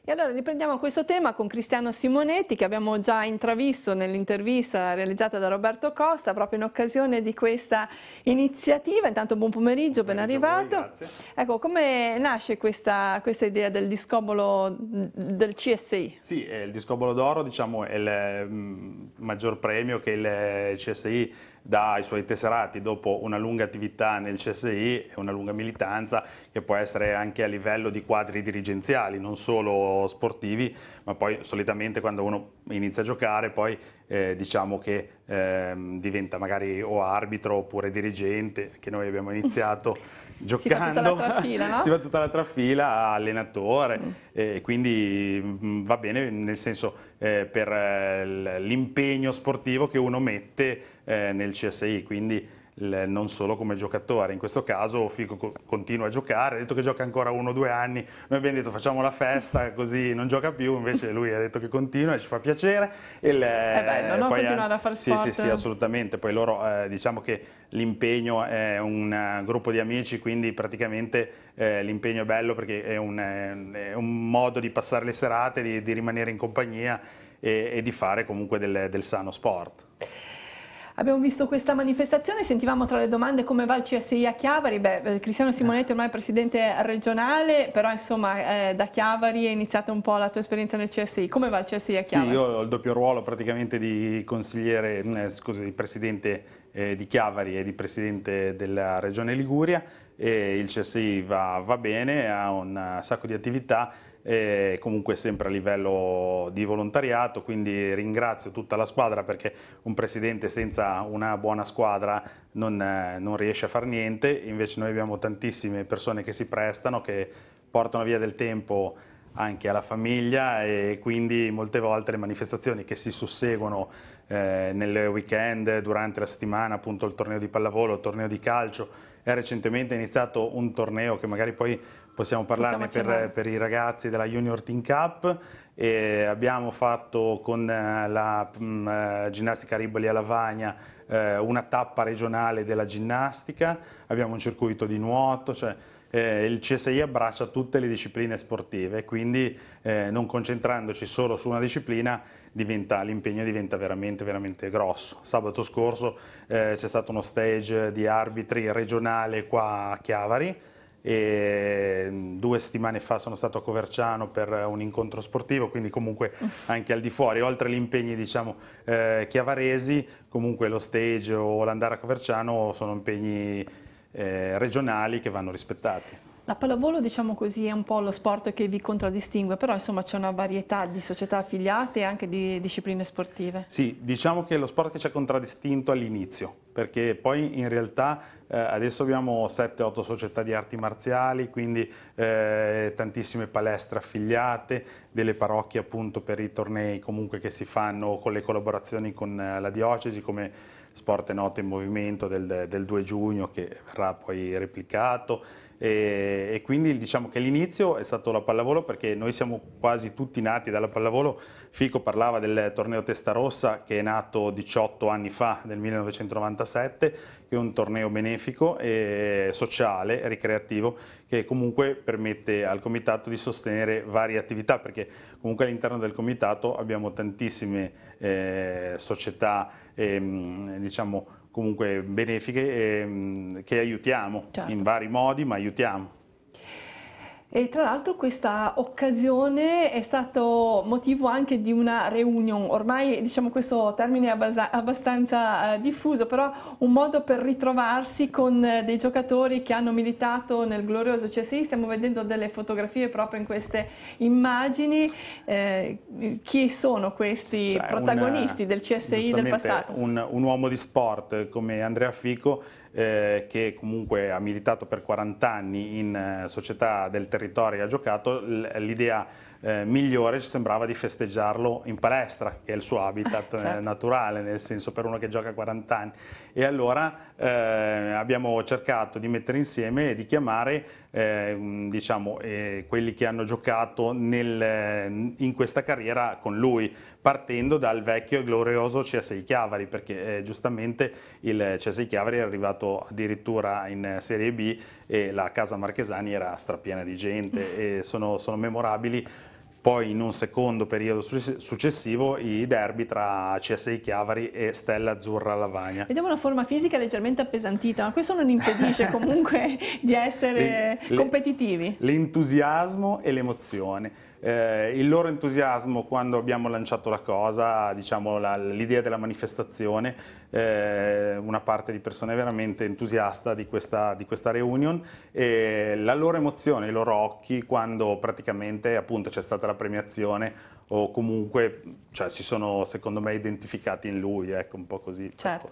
E allora riprendiamo questo tema con Cristiano Simonetti che abbiamo già intravisto nell'intervista realizzata da Roberto Costa proprio in occasione di questa iniziativa. Intanto buon pomeriggio, ben arrivato. Grazie. ecco, come nasce questa, questa, idea del discobolo del CSI? Sì, eh, il discobolo d'oro diciamo, è il mm, maggior premio che il CSI ha dai suoi tesserati dopo una lunga attività nel CSI e una lunga militanza che può essere anche a livello di quadri dirigenziali, non solo sportivi, ma poi solitamente quando uno inizia a giocare poi eh, diciamo che eh, diventa magari o arbitro oppure dirigente, che noi abbiamo iniziato. giocando, si va tutta la trafila, allenatore, mm. e quindi mm, va bene nel senso eh, per eh, l'impegno sportivo che uno mette eh, nel CSI, quindi non solo come giocatore, in questo caso Fico continua a giocare, ha detto che gioca ancora uno o due anni, noi abbiamo detto facciamo la festa così non gioca più, invece lui ha detto che continua e ci fa piacere. E è bello, no? Continuare a fare sport. Sì, sì, sì, assolutamente, poi loro eh, diciamo che l'impegno è un uh, gruppo di amici, quindi praticamente eh, l'impegno è bello perché è un, è un, modo di passare le serate, di, di rimanere in compagnia e, e di fare comunque del, del sano sport. Abbiamo visto questa manifestazione, sentivamo tra le domande come va il CSI a Chiavari, Beh, eh, Cristiano Simonetti ormai è presidente regionale, però insomma eh, da Chiavari è iniziata un po' la tua esperienza nel CSI, come va il CSI a Chiavari? Sì, io ho il doppio ruolo praticamente di consigliere, mm, eh, scusa, di presidente eh, di Chiavari e di presidente della regione Liguria e il CSI va, va bene, ha un eh, sacco di attività e comunque sempre a livello di volontariato, quindi ringrazio tutta la squadra perché un presidente senza una buona squadra non, non riesce a fare niente, invece noi abbiamo tantissime persone che si prestano, che portano via del tempo anche alla famiglia e quindi molte volte le manifestazioni che si susseguono eh, nel weekend, durante la settimana, appunto il torneo di pallavolo, il torneo di calcio, è recentemente iniziato un torneo che magari poi possiamo parlarne per, per, i ragazzi della Junior Team Cup e abbiamo fatto con eh, la mh, mm, eh, ginnastica Riboli a Lavagna eh, una tappa regionale della ginnastica, abbiamo un circuito di nuoto, cioè eh, il CSI abbraccia tutte le discipline sportive, quindi eh, non concentrandoci solo su una disciplina l'impegno diventa veramente, veramente grosso. Sabato scorso eh, c'è stato uno stage di arbitri regionale qua a Chiavari, e mm, due settimane fa sono stato a Coverciano per un incontro sportivo, quindi comunque anche al di fuori, oltre agli impegni diciamo, eh, chiavaresi, comunque lo stage o l'andare a Coverciano sono impegni eh, regionali che vanno rispettati. La pallavolo, diciamo così, è un po' lo sport che vi contraddistingue, però insomma c'è una varietà di società affiliate e anche di discipline sportive. Sì, diciamo che è lo sport che ci ha contraddistinto all'inizio, perché poi in realtà eh, adesso abbiamo 7-8 società di arti marziali, quindi eh, tantissime palestre affiliate, delle parrocchie appunto per i tornei comunque che si fanno con le collaborazioni con eh, la diocesi, come Sport e Note in Movimento del, del 2 giugno che verrà poi replicato, e, e quindi diciamo che l'inizio è stato la pallavolo perché noi siamo quasi tutti nati dalla pallavolo, Fico parlava del torneo Testa Rossa che è nato 18 anni fa, nel 1997, che è un torneo benefico e sociale, e ricreativo, che comunque permette al comitato di sostenere varie attività perché comunque all'interno del comitato abbiamo tantissime eh, società, ehm, diciamo, comunque benefiche ehm, che aiutiamo certo. in vari modi, ma aiutiamo. E tra l'altro questa occasione è stato motivo anche di una reunion, ormai diciamo questo termine è abbastanza eh, diffuso, però un modo per ritrovarsi con eh, dei giocatori che hanno militato nel glorioso CSI, stiamo vedendo delle fotografie proprio in queste immagini, eh, chi sono questi cioè, protagonisti una, del CSI del passato? Un, un uomo di sport come Andrea Fico eh, che comunque ha militato per 40 anni in eh, società del territorio e ha giocato, l'idea eh, migliore ci sembrava di festeggiarlo in palestra, che è il suo habitat ah, certo. naturale, nel senso per uno che gioca 40 anni. E allora eh, abbiamo cercato di mettere insieme e di chiamare eh, diciamo, eh, quelli che hanno giocato nel, eh, in questa carriera con lui, partendo dal vecchio e glorioso CSI Chiavari, perché eh, giustamente il CSI Chiavari è arrivato addirittura in Serie B e la casa Marchesani era strapiena di gente e sono, sono memorabili poi in un secondo periodo successivo i derby tra CSI Chiavari e Stella Azzurra Lavagna. Vediamo una forma fisica leggermente appesantita, ma questo non impedisce comunque di essere le, competitivi. L'entusiasmo e l'emozione eh, il loro entusiasmo quando abbiamo lanciato la cosa, diciamo l'idea della manifestazione, eh, una parte di persone veramente entusiasta di questa, di questa reunion e la loro emozione, i loro occhi quando praticamente appunto c'è stata la premiazione o comunque cioè, si sono secondo me identificati in lui, ecco un po' così. Ecco. Certo.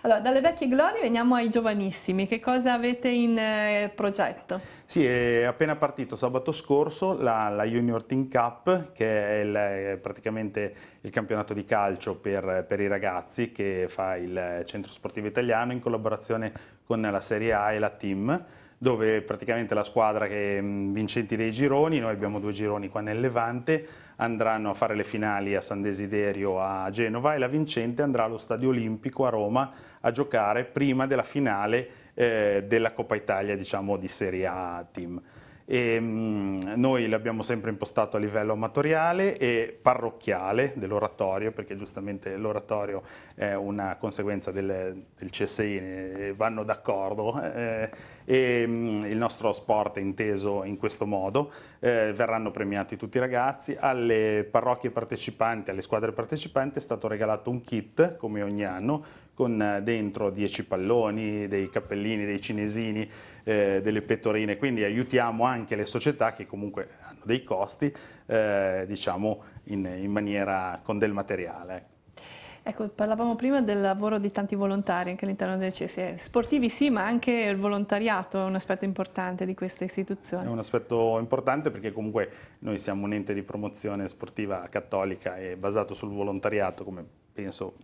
Allora, dalle vecchie glorie veniamo ai giovanissimi, che cosa avete in eh, progetto? Sì, è appena partito sabato scorso la, la Junior Team Cup, che è il, praticamente il campionato di calcio per, per, i ragazzi che fa il Centro Sportivo Italiano in collaborazione con la Serie A e la Team dove praticamente la squadra che vincenti dei gironi, noi abbiamo due gironi qua nel Levante, andranno a fare le finali a San Desiderio a Genova e la vincente andrà allo Stadio Olimpico a Roma a giocare prima della finale eh, della Coppa Italia diciamo di Serie A team. E, mh, noi l'abbiamo sempre impostato a livello amatoriale e parrocchiale dell'oratorio, perché giustamente l'oratorio è una conseguenza del, del CSI, vanno d'accordo. Eh, e mm, il nostro sport è inteso in questo modo, eh, verranno premiati tutti i ragazzi, alle parrocchie partecipanti, alle squadre partecipanti è stato regalato un kit come ogni anno con eh, dentro 10 palloni, dei cappellini, dei cinesini, eh, delle pettorine, quindi aiutiamo anche le società che comunque hanno dei costi, eh, diciamo in, in maniera con del materiale. Ecco. Ecco, parlavamo prima del lavoro di tanti volontari anche all'interno del CSE. Sportivi sì, ma anche il volontariato è un aspetto importante di questa istituzione. È un aspetto importante perché comunque noi siamo un ente di promozione sportiva cattolica e basato sul volontariato, come penso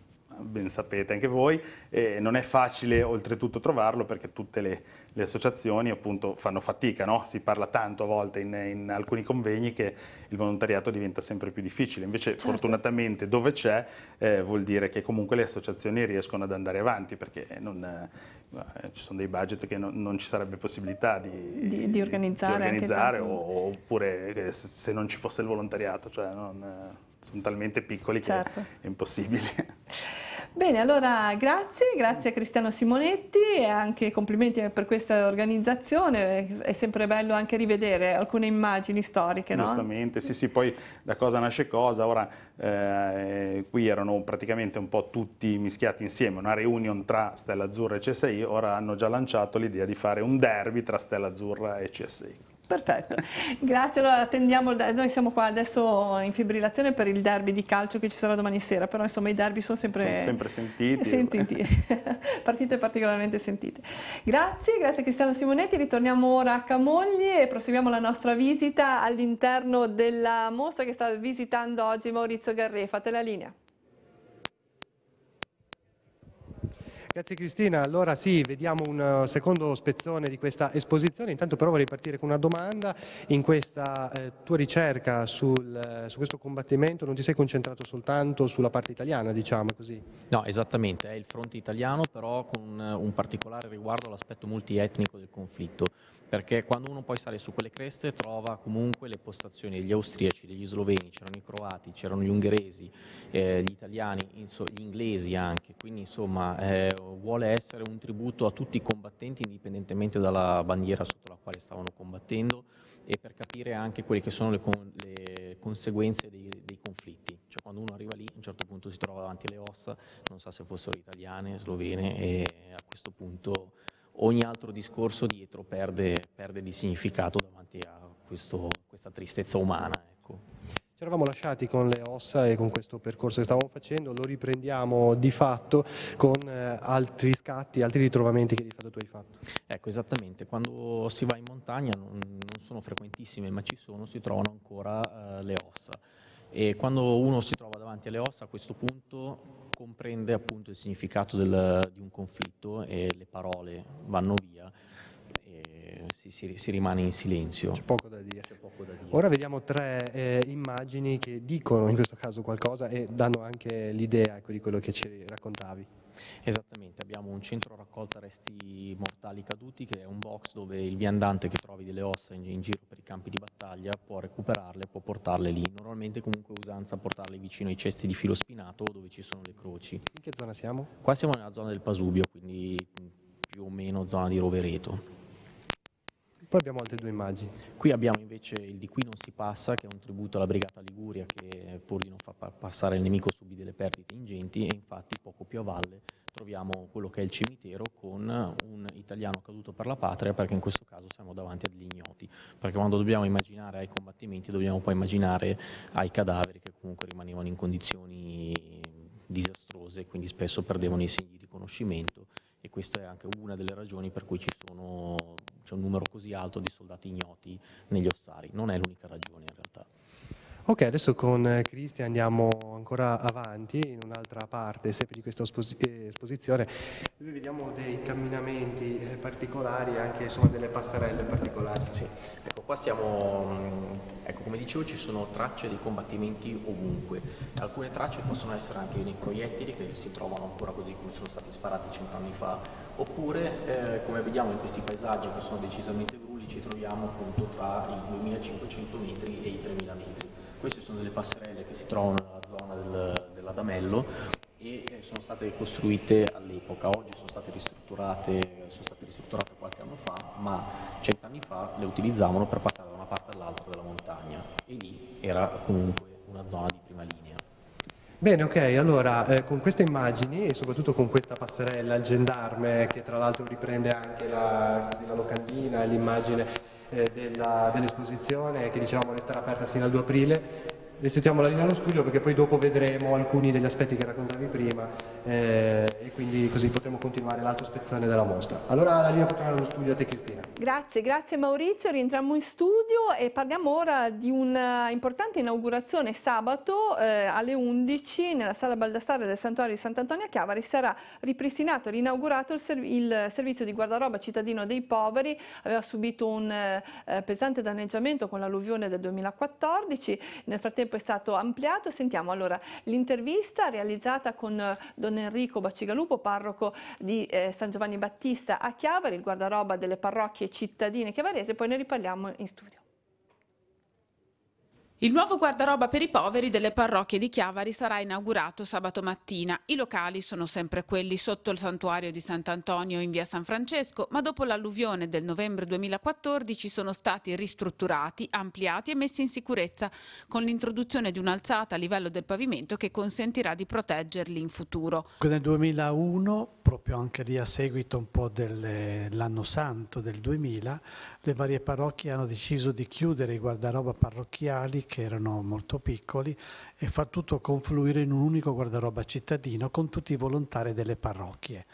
ben sapete anche voi, eh, non è facile oltretutto trovarlo perché tutte le, le associazioni appunto fanno fatica, no? si parla tanto a volte in, in, alcuni convegni che il volontariato diventa sempre più difficile, invece certo. fortunatamente dove c'è eh, vuol dire che comunque le associazioni riescono ad andare avanti perché non, eh, ci sono dei budget che non, non ci sarebbe possibilità di, di, di organizzare, di organizzare o, oppure eh, se non ci fosse il volontariato, cioè non, eh, sono talmente piccoli certo. che è impossibile. Bene, allora grazie, grazie a Cristiano Simonetti e anche complimenti per questa organizzazione, è sempre bello anche rivedere alcune immagini storiche. No? Giustamente, sì sì, poi da cosa nasce cosa, ora eh, qui erano praticamente un po' tutti mischiati insieme, una reunion tra Stella Azzurra e CSI, ora hanno già lanciato l'idea di fare un derby tra Stella Azzurra e CSI. Perfetto, grazie. Allora attendiamo, noi siamo qua adesso in fibrillazione per il derby di calcio che ci sarà domani sera, però insomma i derby sono sempre, sono sempre sentiti. sentiti. partite particolarmente sentite. Grazie, grazie Cristiano Simonetti, ritorniamo ora a Camogli e proseguiamo la nostra visita all'interno della mostra che sta visitando oggi Maurizio Garré. Fate la linea. Grazie Cristina, allora sì, vediamo un eh, secondo spezzone di questa esposizione, intanto però vorrei partire con una domanda, in questa eh, tua ricerca sul, eh, su questo combattimento non ti sei concentrato soltanto sulla parte italiana, diciamo così? No, esattamente, è il fronte italiano però con eh, un particolare riguardo all'aspetto multietnico del conflitto, perché quando uno poi sale su quelle creste trova comunque le postazioni degli austriaci, degli sloveni, c'erano i croati, c'erano gli ungheresi, eh, gli italiani, gli inglesi anche, quindi insomma eh, vuole essere un tributo a tutti i combattenti indipendentemente dalla bandiera sotto la quale stavano combattendo e per capire anche quelle che sono le, con, le conseguenze dei, dei, conflitti, cioè quando uno arriva lì a un certo punto si trova davanti alle ossa, non sa se fossero italiane, slovene e a questo punto ogni altro discorso dietro perde, perde di significato davanti a questo, questa tristezza umana. Ecco. Ci eravamo lasciati con le ossa e con questo percorso che stavamo facendo, lo riprendiamo di fatto con eh, altri scatti, altri ritrovamenti che di fatto tu hai fatto. Ecco, esattamente, quando si va in montagna, non, sono frequentissime, ma ci sono, si trovano ancora eh, le ossa. E quando uno si trova davanti alle ossa, a questo punto comprende appunto il significato del, di un conflitto e le parole vanno via e si, si, si rimane in silenzio. C'è poco, poco da dire. Ora vediamo tre eh, immagini che dicono in questo caso qualcosa e danno anche l'idea ecco, di quello che ci raccontavi. Esattamente, abbiamo un centro raccolta resti mortali caduti che è un box dove il viandante che trovi delle ossa in, in giro per i campi di battaglia può recuperarle, può portarle lì. Normalmente comunque usanza portarle vicino ai cesti di filo spinato dove ci sono le croci. In che zona siamo? Qua siamo nella zona del Pasubio, quindi più o meno zona di Rovereto. Poi abbiamo altre due immagini. Qui abbiamo invece il di qui non si passa, che è un tributo alla Brigata Liguria che pur di non far passare il nemico subì delle perdite ingenti e infatti poco più a valle troviamo quello che è il cimitero con un italiano caduto per la patria perché in questo caso siamo davanti agli ignoti, perché quando dobbiamo immaginare ai combattimenti dobbiamo poi immaginare ai cadaveri che comunque rimanevano in condizioni disastrose, quindi spesso perdevano i segni di riconoscimento e questa è anche una delle ragioni per cui c'è un numero così alto di soldati ignoti negli ossari, non è l'unica ragione in realtà. Ok, adesso con eh, Cristi andiamo ancora avanti in un'altra parte sempre di questa esposizione. Qui vediamo dei camminamenti eh, particolari, anche insomma, delle passerelle particolari. Sì. Ecco, qua siamo, mm, ecco, come dicevo, ci sono tracce di combattimenti ovunque. Alcune tracce possono essere anche nei proiettili che si trovano ancora così come sono stati sparati cent'anni fa, oppure, eh, come vediamo in questi paesaggi che sono decisamente brulli, ci troviamo appunto tra i 2500 metri e i 3000 metri. Queste sono delle passerelle che si trovano nella zona del, dell'Adamello e eh, sono state costruite all'epoca, oggi sono state ristrutturate, sono state ristrutturate qualche anno fa, ma cent'anni fa le utilizzavano per passare da una parte all'altra della montagna e lì era comunque una zona di prima linea. Bene, ok, allora eh, con queste immagini e soprattutto con questa passerella, il gendarme che tra l'altro riprende anche la, la locandina e l'immagine eh, dell'esposizione dell che dicevamo resterà aperta sino al 2 aprile. Restituiamo la linea allo studio perché poi dopo vedremo alcuni degli aspetti che raccontavi prima. Eh, quindi così potremo continuare l'altro spezzone della mostra. Allora la linea può tornare allo studio a te Cristina. Grazie, grazie Maurizio, rientriamo in studio e parliamo ora di un'importante inaugurazione sabato eh, alle 11 nella sala Baldassare del santuario di Sant'Antonio a Chiavari sarà ripristinato, rinaugurato il, serv il, servizio di guardaroba cittadino dei poveri, aveva subito un eh, eh pesante danneggiamento con l'alluvione del 2014, nel frattempo è stato ampliato, sentiamo allora l'intervista realizzata con eh, Don Enrico Bacigalupo Lupo, parroco di eh, San Giovanni Battista a Chiavari, il guardaroba delle parrocchie cittadine chiavarese, poi ne riparliamo in studio. Il nuovo guardaroba per i poveri delle parrocchie di Chiavari sarà inaugurato sabato mattina. I locali sono sempre quelli sotto il santuario di Sant'Antonio in via San Francesco, ma dopo l'alluvione del novembre 2014 sono stati ristrutturati, ampliati e messi in sicurezza, con l'introduzione di un'alzata a livello del pavimento che consentirà di proteggerli in futuro. Nel 2001, proprio anche lì a seguito un po' dell'anno santo del 2000, le varie parrocchie hanno deciso di chiudere i guardaroba parrocchiali che erano molto piccoli e far tutto confluire in un unico guardaroba cittadino con tutti i volontari delle parrocchie.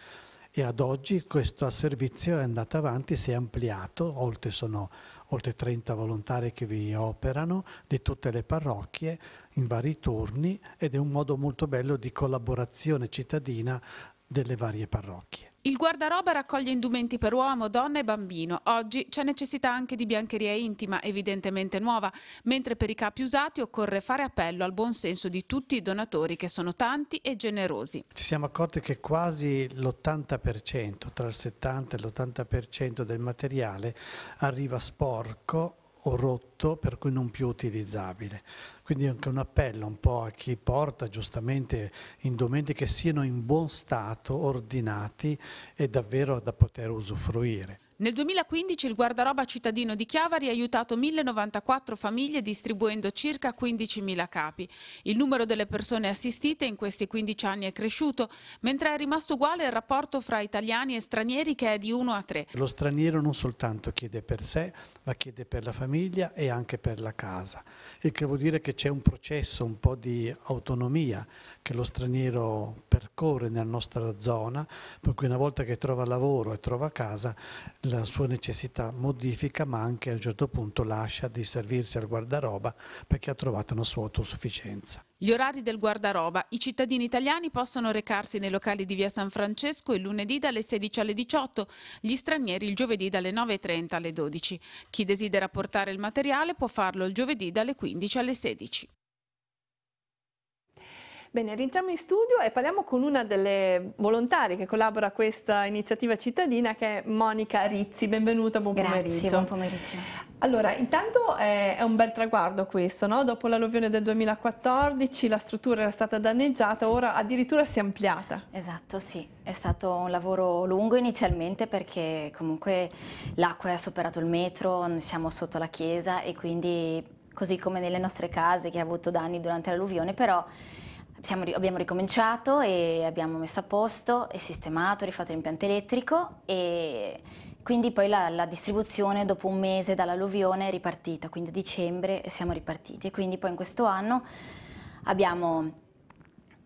E ad oggi questo servizio è andato avanti, si è ampliato, oltre sono oltre 30 volontari che vi operano di tutte le parrocchie in vari turni ed è un modo molto bello di collaborazione cittadina delle varie parrocchie. Il guardaroba raccoglie indumenti per uomo, donna e bambino. Oggi c'è necessità anche di biancheria intima, evidentemente nuova, mentre per i capi usati occorre fare appello al buon senso di tutti i donatori che sono tanti e generosi. Ci siamo accorti che quasi l'80%, tra il 70 e l'80% del materiale arriva sporco o rotto per cui non più utilizzabile. Quindi anche un appello un po' a chi porta giustamente indumenti che siano in buon stato, ordinati e davvero da poter usufruire. Nel 2015 il guardaroba cittadino di Chiavari ha aiutato 1094 famiglie distribuendo circa 15.000 capi. Il numero delle persone assistite in questi 15 anni è cresciuto, mentre è rimasto uguale il rapporto fra italiani e stranieri che è di 1 a 3. Lo straniero non soltanto chiede per sé, ma chiede per la famiglia e anche per la casa. Il che vuol dire che c'è un processo, un po' di autonomia che lo straniero percorre nella nostra zona, per cui una volta che trova lavoro e trova casa, la sua necessità modifica ma anche a un certo punto lascia di servirsi al guardaroba perché ha trovato una sua autosufficienza. Gli orari del guardaroba. I cittadini italiani possono recarsi nei locali di via San Francesco il lunedì dalle 16 alle 18, gli stranieri il giovedì dalle 9.30 alle 12. Chi desidera portare il materiale può farlo il giovedì dalle 15 alle 16. Bene, rientriamo in studio e parliamo con una delle volontarie che collabora a questa iniziativa cittadina che è Monica Rizzi. Benvenuta, buon Grazie, pomeriggio. Grazie, buon pomeriggio. Allora, intanto è, un bel traguardo questo, no? Dopo l'alluvione del 2014 sì. la struttura era stata danneggiata, sì. ora addirittura si è ampliata. Esatto, sì. È stato un lavoro lungo inizialmente perché comunque l'acqua ha superato il metro, siamo sotto la chiesa e quindi così come nelle nostre case che ha avuto danni durante l'alluvione, però siamo, abbiamo ricominciato e abbiamo messo a posto e sistemato, rifatto l'impianto elettrico e quindi poi la, la distribuzione dopo un mese dall'alluvione è ripartita, quindi a dicembre siamo ripartiti e quindi poi in questo anno abbiamo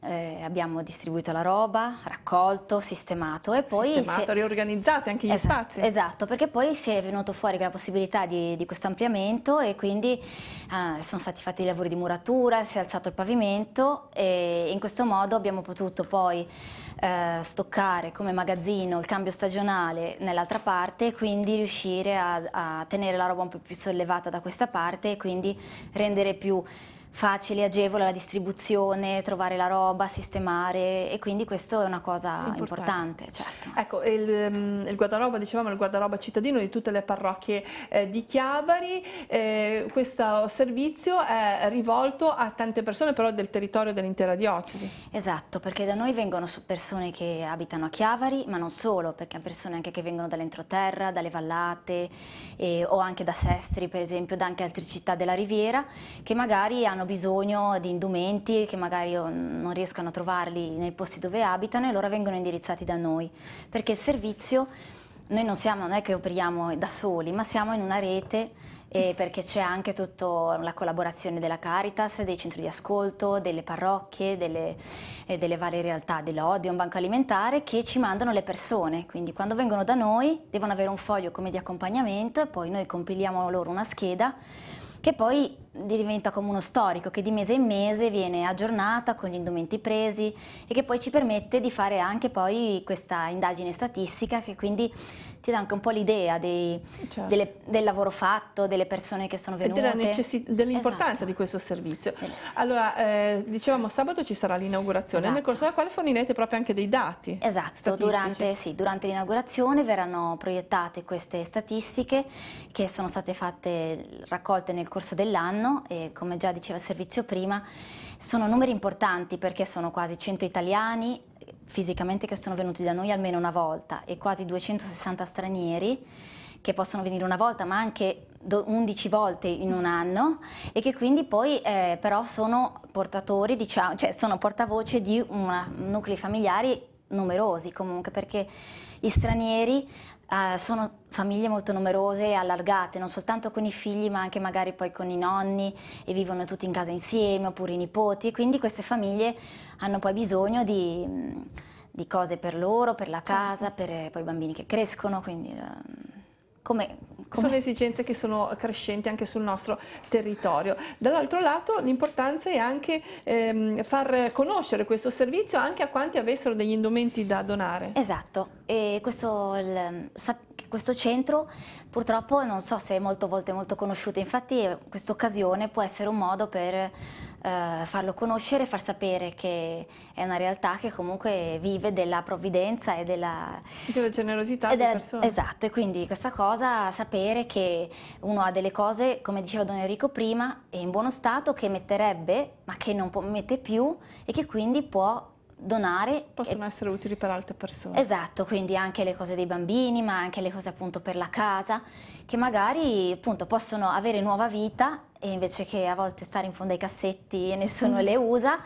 eh, abbiamo distribuito la roba, raccolto, sistemato e poi... Sistemato, è... riorganizzate anche gli esatto, spazi. Esatto, perché poi si è venuto fuori la possibilità di, di questo ampliamento e quindi eh, sono stati fatti i lavori di muratura, si è alzato il pavimento e in questo modo abbiamo potuto poi eh, stoccare come magazzino il cambio stagionale nell'altra parte e quindi riuscire a, a tenere la roba un po' più sollevata da questa parte e quindi rendere più facile, agevole la distribuzione, trovare la roba, sistemare e quindi questo è una cosa importante, importante certo. Ecco, il, ehm, il, guardaroba, dicevamo, il guardaroba cittadino di tutte le parrocchie eh, di Chiavari, eh, questo servizio è rivolto a tante persone però del territorio dell'intera diocesi. Esatto, perché da noi vengono persone che abitano a Chiavari, ma non solo, perché persone anche che vengono dall'entroterra, dalle vallate eh, o anche da Sestri per esempio, da anche altre città della riviera, che magari hanno hanno bisogno di indumenti che magari non riescono a trovarli nei posti dove abitano e allora vengono indirizzati da noi, perché il servizio noi non siamo, non è che operiamo da soli, ma siamo in una rete eh, perché c'è anche tutta la collaborazione della Caritas, dei centri di ascolto, delle parrocchie, delle, eh, delle varie realtà, dell'Odio, un banco Alimentare, che ci mandano le persone. Quindi quando vengono da noi devono avere un foglio come di accompagnamento e poi noi compiliamo loro una scheda che poi diventa come uno storico che di mese in mese viene aggiornata con gli indumenti presi e che poi ci permette di fare anche poi questa indagine statistica che quindi ti dà anche un po' l'idea dei, cioè. delle, del lavoro fatto, delle persone che sono venute. E dell'importanza esatto. di questo servizio. Allora, eh, dicevamo sabato ci sarà l'inaugurazione, esatto. nel corso esatto. della quale fornirete proprio anche dei dati. Esatto, durante, sì, durante l'inaugurazione verranno proiettate queste statistiche che sono state fatte, raccolte nel corso dell'anno e come già diceva il servizio prima, sono numeri importanti perché sono quasi 100 italiani fisicamente che sono venuti da noi almeno una volta e quasi 260 stranieri che possono venire una volta ma anche 11 volte in un anno e che quindi poi eh, però sono portatori, diciamo, cioè sono portavoce di una, nuclei familiari numerosi comunque perché gli stranieri eh, sono famiglie molto numerose e allargate, non soltanto con i figli ma anche magari poi con i nonni e vivono tutti in casa insieme oppure i nipoti, e quindi queste famiglie hanno poi bisogno di, mm, di cose per loro, per la certo. casa, per eh, poi i bambini che crescono, quindi eh, come, come? Ecco. Sono esigenze che sono crescenti anche sul nostro territorio. Dall'altro lato l'importanza è anche ehm, far conoscere questo servizio anche a quanti avessero degli indumenti da donare. Esatto, e questo, il, questo centro purtroppo non so se è molto volte molto conosciuto, infatti eh, questa occasione può essere un modo per eh, farlo conoscere, far sapere che è una realtà che comunque vive della provvidenza e della, della generosità delle persone. Esatto, e quindi questa cosa, sapere che uno ha delle cose, come diceva Don Enrico prima, in buono stato, che metterebbe, ma che non può, mette più e che quindi può donare. Possono essere utili per altre persone. Esatto, quindi anche le cose dei bambini, ma anche le cose appunto per la casa, che magari appunto possono avere nuova vita e invece che a volte stare in fondo ai cassetti e nessuno mm. le usa,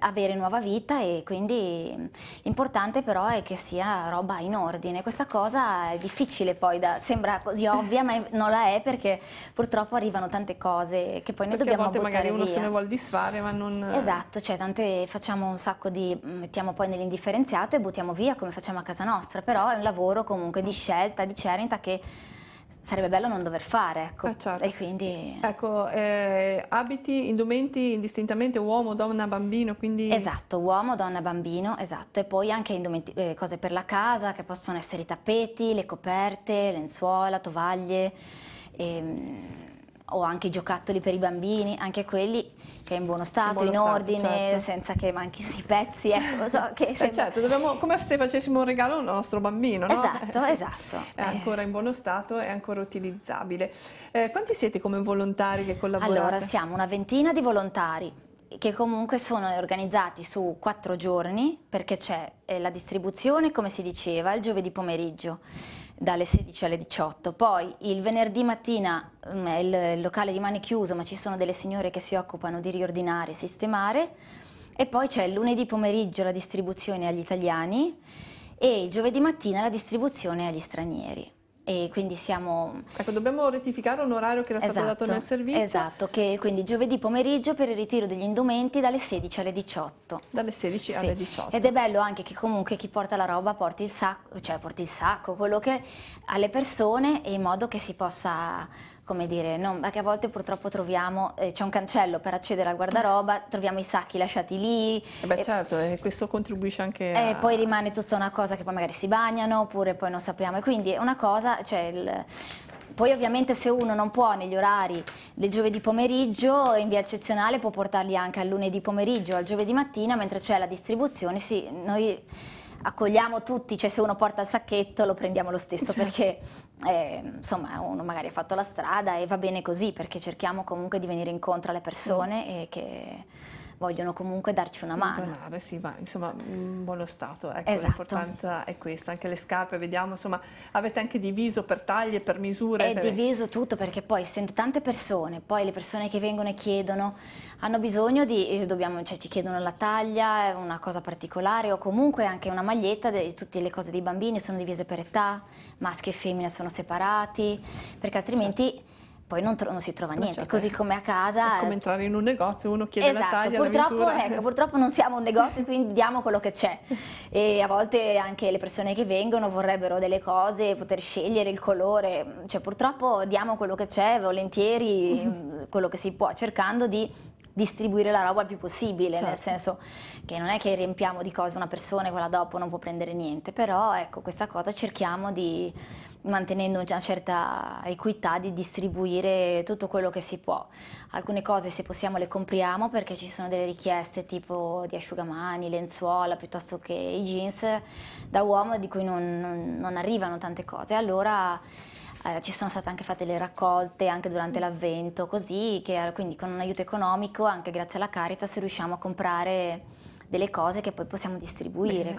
avere nuova vita e quindi l'importante però è che sia roba in ordine. Questa cosa è difficile poi, da, sembra così ovvia ma non la è perché purtroppo arrivano tante cose che poi noi dobbiamo buttare via. a volte magari uno se ne vuole disfare ma non... Esatto, cioè tante facciamo un sacco di, mm, mettiamo poi nell'indifferenziato e buttiamo via come facciamo a casa nostra, però è un lavoro comunque di scelta, di cerinta che sarebbe bello non dover fare, ecco. Eh certo. E quindi... Ecco, eh, abiti, indumenti indistintamente uomo, donna, bambino, quindi... Esatto, uomo, donna, bambino, esatto. E poi anche eh, cose per la casa, che possono essere i tappeti, le coperte, lenzuola, tovaglie... E, ehm, o anche i giocattoli per i bambini, anche quelli che è in buono stato, in, buono in stato, ordine, certo. senza che manchino i pezzi. Ecco, so che eh, sembra... certo, dobbiamo, come se facessimo un regalo al nostro bambino, no? Esatto, eh, sì. esatto. È ancora in buono stato, è ancora utilizzabile. Eh, quanti siete come volontari che collaborate? Allora, siamo una ventina di volontari che comunque sono organizzati su quattro giorni perché c'è eh, la distribuzione, come si diceva, il giovedì pomeriggio dalle 16 alle 18. Poi il venerdì mattina mh, mm, il locale rimane chiuso, ma ci sono delle signore che si occupano di riordinare e sistemare. E poi c'è il lunedì pomeriggio la distribuzione agli italiani e il giovedì mattina la distribuzione agli stranieri e quindi siamo... Ecco, dobbiamo rettificare un orario che era esatto, stato dato esatto, nel servizio. Esatto, che quindi giovedì pomeriggio per il ritiro degli indumenti dalle 16 alle 18. Dalle 16 sì. alle 18. Ed è bello anche che comunque chi porta la roba porti il sacco, cioè porti il sacco, quello che alle persone in modo che si possa come dire, non, che a volte purtroppo troviamo, eh, c'è un cancello per accedere al guardaroba, troviamo i sacchi lasciati lì. Eh beh, e, certo, e questo contribuisce anche a... E poi rimane tutta una cosa che poi magari si bagnano, oppure poi non sappiamo. E quindi è una cosa, cioè il, poi ovviamente se uno non può negli orari del giovedì pomeriggio, in via eccezionale può portarli anche al lunedì pomeriggio, o al giovedì mattina, mentre c'è la distribuzione, sì, noi accogliamo tutti, cioè se uno porta il sacchetto lo prendiamo lo stesso perché eh, insomma uno magari ha fatto la strada e va bene così perché cerchiamo comunque di venire incontro alle persone mm. e che vogliono comunque darci una mano. Donare, sì, ma insomma un buono stato, ecco, esatto. l'importanza è questa, anche le scarpe, vediamo, insomma avete anche diviso per taglie, per misure? È per... diviso tutto perché poi essendo tante persone, poi le persone che vengono e chiedono hanno bisogno di, eh, dobbiamo, cioè ci chiedono la taglia, una cosa particolare o comunque anche una maglietta, de, tutte le cose dei bambini sono divise per età, maschio e femmina sono separati, perché altrimenti... Certo poi non, tro- non, si trova eh, niente, certo. così eh. come a casa. È come entrare in un negozio, uno chiede esatto, la taglia, purtroppo, la ecco, purtroppo non siamo un negozio, quindi diamo quello che c'è. E a volte anche le persone che vengono vorrebbero delle cose, poter scegliere il colore, cioè purtroppo diamo quello che c'è, volentieri, quello che si può, cercando di distribuire la roba il più possibile, certo. nel senso che non è che riempiamo di cose una persona e quella dopo non può prendere niente, però ecco questa cosa cerchiamo di, mantenendo una certa equità, di distribuire tutto quello che si può. Alcune cose se possiamo le compriamo perché ci sono delle richieste tipo di asciugamani, lenzuola piuttosto che i jeans da uomo di cui non, non, non arrivano tante cose, allora eh, ci sono state anche fatte le raccolte anche durante mm. l'avvento, così che eh, quindi con un aiuto economico, anche grazie alla Caritas, riusciamo a comprare delle cose che poi possiamo distribuire.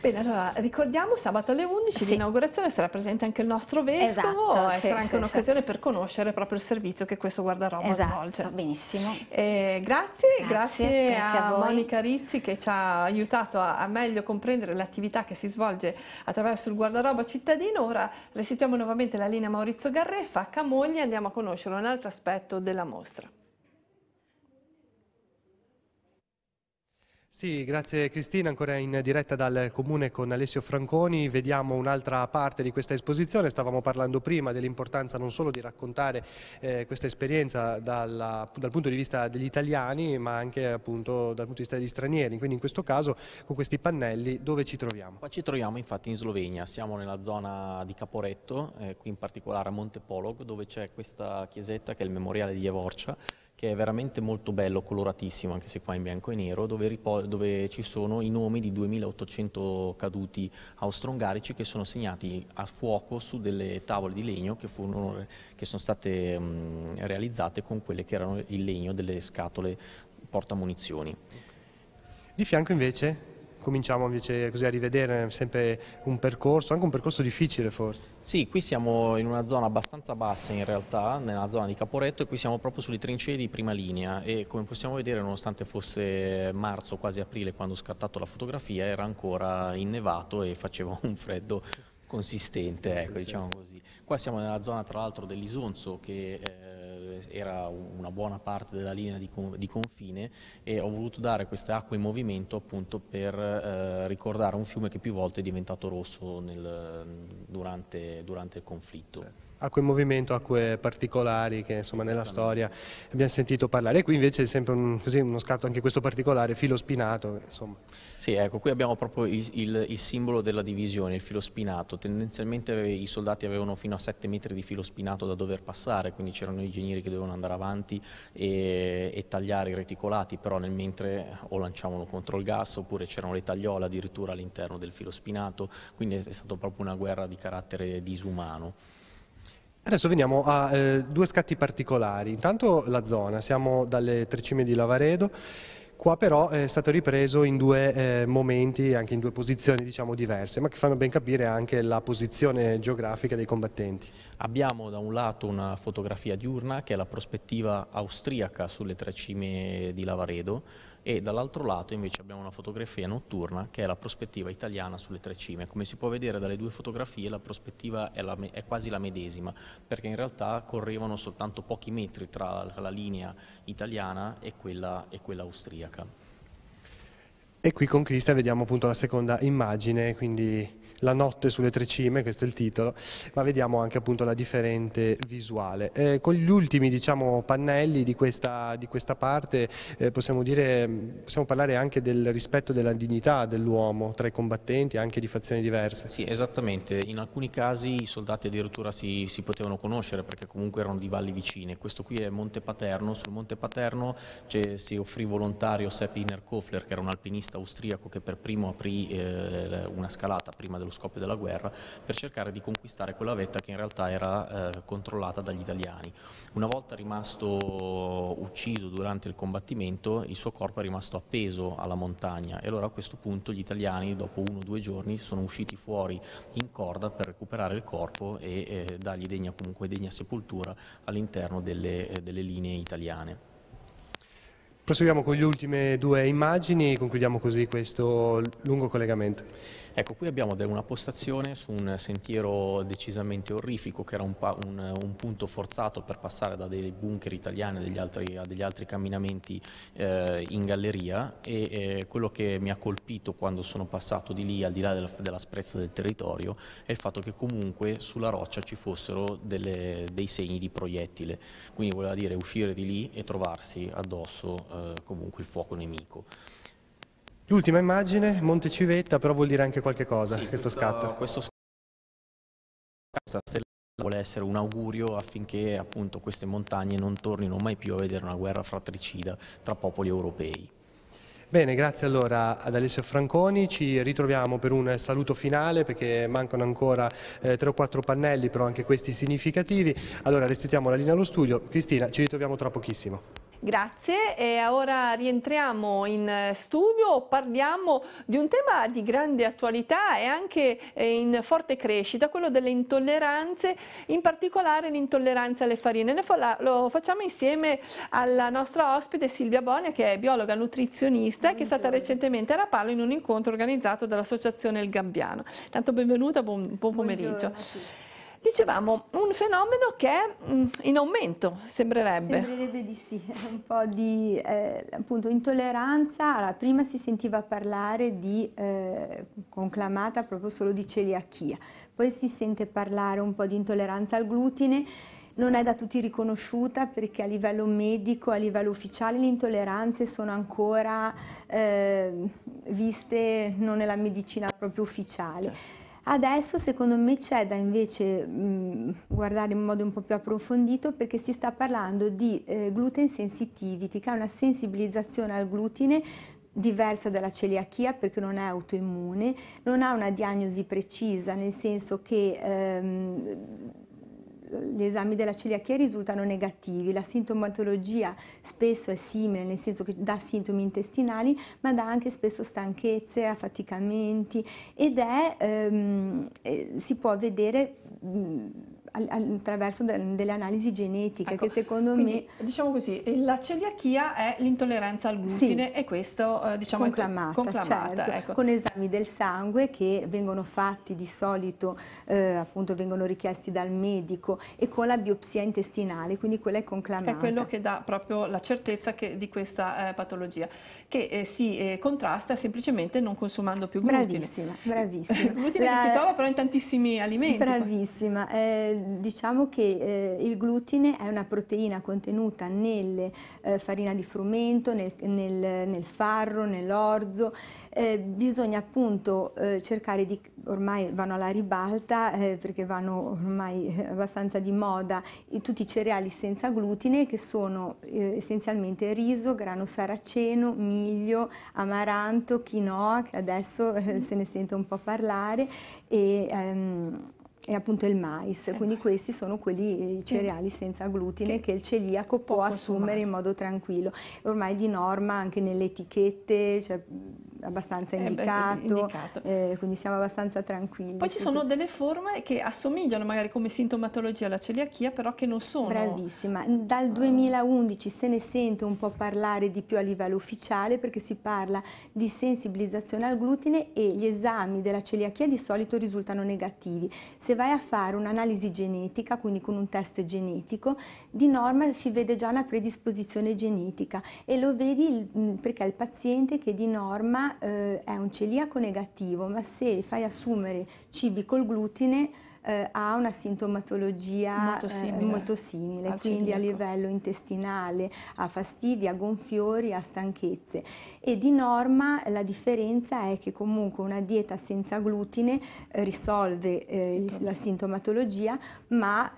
Bene, allora ricordiamo sabato alle 11 sì. l'inaugurazione sarà presente anche il nostro vescovo esatto, e sì, sarà anche sì, un'occasione per conoscere proprio il servizio che questo guardaroba esatto, svolge. benissimo. Eh, grazie, grazie, grazie, grazie, a, a Monica Rizzi che ci ha aiutato a, a meglio comprendere l'attività che si svolge attraverso il guardaroba cittadino. Ora restituiamo nuovamente la linea Maurizio Garreffa a Camogli e andiamo a conoscere un altro aspetto della mostra. Sì, grazie Cristina, ancora in diretta dal Comune con Alessio Franconi, vediamo un'altra parte di questa esposizione, stavamo parlando prima dell'importanza non solo di raccontare eh, questa esperienza dalla, dal punto di vista degli italiani ma anche appunto dal punto di vista degli stranieri, quindi in questo caso con questi pannelli dove ci troviamo? Qua ci troviamo infatti in Slovenia, siamo nella zona di Caporetto, eh, qui in particolare a Monte Polog, dove c'è questa chiesetta che è il memoriale di Evorcia, che è veramente molto bello, coloratissimo, anche se qua in bianco e nero, dove, dove ci sono i nomi di 2800 caduti austro-ungarici che sono segnati a fuoco su delle tavole di legno che, furono, che sono state mh, realizzate con quelle che erano il legno delle scatole portamunizioni. Di fianco invece cominciamo invece così a rivedere sempre un percorso, anche un percorso difficile forse. Sì, qui siamo in una zona abbastanza bassa in realtà, nella zona di Caporetto e qui siamo proprio sulle trincee di prima linea e come possiamo vedere nonostante fosse marzo, quasi aprile quando ho scattato la fotografia era ancora innevato e faceva un freddo consistente, ecco, diciamo così. Qua siamo nella zona tra l'altro dell'Isonzo che era una buona parte della linea di, di, confine e ho voluto dare queste acque in movimento appunto per eh, ricordare un fiume che più volte è diventato rosso nel, durante, durante, il conflitto. Certo acque in movimento, acque particolari che insomma nella storia abbiamo sentito parlare. E qui invece è sempre un, così, uno scatto anche questo particolare, filo spinato. Insomma. Sì, ecco, qui abbiamo proprio il, il, il, simbolo della divisione, il filo spinato. Tendenzialmente i soldati avevano fino a 7 metri di filo spinato da dover passare, quindi c'erano i ingegneri che dovevano andare avanti e, e tagliare i reticolati, però nel mentre o lanciavano contro il gas oppure c'erano le tagliole addirittura all'interno del filo spinato, quindi è stata proprio una guerra di carattere disumano. Adesso veniamo a eh, due scatti particolari. Intanto la zona, siamo dalle tre cime di Lavaredo, qua però è stato ripreso in due eh, momenti, anche in due posizioni diciamo, diverse, ma che fanno ben capire anche la posizione geografica dei combattenti. Abbiamo da un lato una fotografia diurna che è la prospettiva austriaca sulle tre cime di Lavaredo, e dall'altro lato invece abbiamo una fotografia notturna che è la prospettiva italiana sulle tre cime. Come si può vedere dalle due fotografie la prospettiva è, la, è quasi la medesima perché in realtà correvano soltanto pochi metri tra la linea italiana e quella, e quella austriaca. E qui con Cristian vediamo appunto la seconda immagine, quindi la notte sulle tre cime, questo è il titolo, ma vediamo anche appunto la differente visuale. Eh, con gli ultimi diciamo, pannelli di questa, di questa parte eh, possiamo, dire, possiamo, parlare anche del rispetto della dignità dell'uomo tra i combattenti, anche di fazioni diverse. Sì, esattamente. In alcuni casi i soldati addirittura si, si potevano conoscere perché comunque erano di valli vicine. Questo qui è Monte Paterno. Sul Monte Paterno si offrì volontario Sepp Inner Kofler, che era un alpinista austriaco che per primo aprì eh, una scalata prima dello lo scoppio della guerra, per cercare di conquistare quella vetta che in realtà era eh, controllata dagli italiani. Una volta rimasto ucciso durante il combattimento, il suo corpo è rimasto appeso alla montagna e allora a questo punto gli italiani dopo uno o due giorni sono usciti fuori in corda per recuperare il corpo e eh, dargli degna, comunque degna sepoltura all'interno delle, eh, delle linee italiane. Proseguiamo con le ultime due immagini e concludiamo così questo lungo collegamento. Ecco, qui abbiamo una postazione su un sentiero decisamente orrifico che era un, un, un punto forzato per passare da dei bunker italiani a degli altri, a degli altri camminamenti eh, in galleria e eh, quello che mi ha colpito quando sono passato di lì, al di là della, della sprezza del territorio, è il fatto che comunque sulla roccia ci fossero delle, dei segni di proiettile, quindi voleva dire uscire di lì e trovarsi addosso eh, eh, comunque il fuoco nemico. L'ultima immagine, Monte Civetta, però vuol dire anche qualche cosa sì, questo, questo scatto. Questo scatto, questa stella vuole essere un augurio affinché appunto queste montagne non tornino mai più a vedere una guerra fratricida tra popoli europei. Bene, grazie allora ad Alessio Franconi, ci ritroviamo per un saluto finale perché mancano ancora eh, o quattro pannelli, però anche questi significativi. Allora restituiamo la linea allo studio. Cristina, ci ritroviamo tra pochissimo. Grazie e ora rientriamo in eh, studio, parliamo di un tema di grande attualità e anche eh, in forte crescita, quello delle intolleranze, in particolare l'intolleranza alle farine. lo facciamo insieme alla nostra ospite Silvia Bonia che è biologa nutrizionista e che è stata recentemente a Rapallo in un incontro organizzato dall'associazione Il Gambiano. Tanto benvenuta, buon, buon pomeriggio. Dicevamo, un fenomeno che è mm, in aumento, sembrerebbe. Sembrerebbe di sì, un po' di eh, appunto, intolleranza. Allora, prima si sentiva parlare di, eh, conclamata proprio solo di celiachia, poi si sente parlare un po' di intolleranza al glutine, non è da tutti riconosciuta perché a livello medico, a livello ufficiale le intolleranze sono ancora eh, viste non nella medicina proprio ufficiale. Certo. Adesso secondo me c'è da invece mh, guardare in modo un po' più approfondito perché si sta parlando di eh, gluten sensitivity, che è una sensibilizzazione al glutine diversa dalla celiachia perché non è autoimmune, non ha una diagnosi precisa, nel senso che ehm, gli esami della celiachia risultano negativi, la sintomatologia spesso è simile, nel senso che dà sintomi intestinali, ma dà anche spesso stanchezze, affaticamenti ed è, ehm, eh, si può vedere attraverso delle analisi genetiche ecco, che secondo quindi, me... Diciamo così, eh, la celiachia è l'intolleranza al glutine sì, e questo eh, diciamo conclamata, è conclamata certo, ecco. con esami del sangue che vengono fatti di solito, eh, appunto vengono richiesti dal medico e con la biopsia intestinale, quindi quella è conclamata. È quello che dà proprio la certezza che, di questa eh, patologia, che eh, si eh, contrasta semplicemente non consumando più glutine. Bravissima, bravissima. glutine la... che si trova però in tantissimi alimenti. Bravissima. Eh, diciamo che eh, il glutine è una proteina contenuta nelle eh, farina di frumento, nel, nel, nel farro, nell'orzo. Eh, bisogna appunto cercare di, ormai vanno alla ribalta perché vanno ormai abbastanza di moda tutti i cereali senza glutine che sono essenzialmente riso, grano saraceno, miglio, amaranto, quinoa, che adesso se ne sente un po' parlare, e, um, è appunto il mais, il quindi mais. questi sono quelli eh, i cereali senza glutine che, che il celiaco può, può assumere in modo tranquillo. Ormai di norma anche nelle etichette, cioè, abbastanza indicato, eh beh, indicato. Eh, quindi siamo abbastanza tranquilli. Poi ci sono delle forme che assomigliano magari come sintomatologia alla celiachia, però che non sono... Bravissima, dal 2011 ah. se ne sente un po' parlare di più a livello ufficiale perché si parla di sensibilizzazione al glutine e gli esami della celiachia di solito risultano negativi. Se vai a fare un'analisi genetica, quindi con un test genetico, di norma si vede già una predisposizione genetica e lo vedi perché è il paziente che di norma eh, è un celiaco negativo, ma se fai assumere cibi col glutine eh, ha una sintomatologia molto eh, simile, eh, molto simile quindi celiaco. a livello intestinale, a fastidi, a gonfiori, a stanchezze e di norma la differenza è che comunque una dieta senza glutine eh, risolve eh, la sintomatologia ma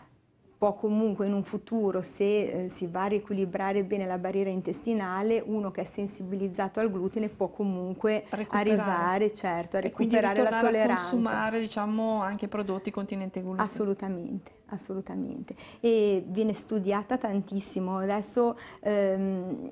può comunque in un futuro, se eh, si va a riequilibrare bene la barriera intestinale, uno che è sensibilizzato al glutine può comunque arrivare certo, a recuperare la tolleranza. E consumare diciamo, anche prodotti continenti glutine. Assolutamente assolutamente e viene studiata tantissimo adesso ehm,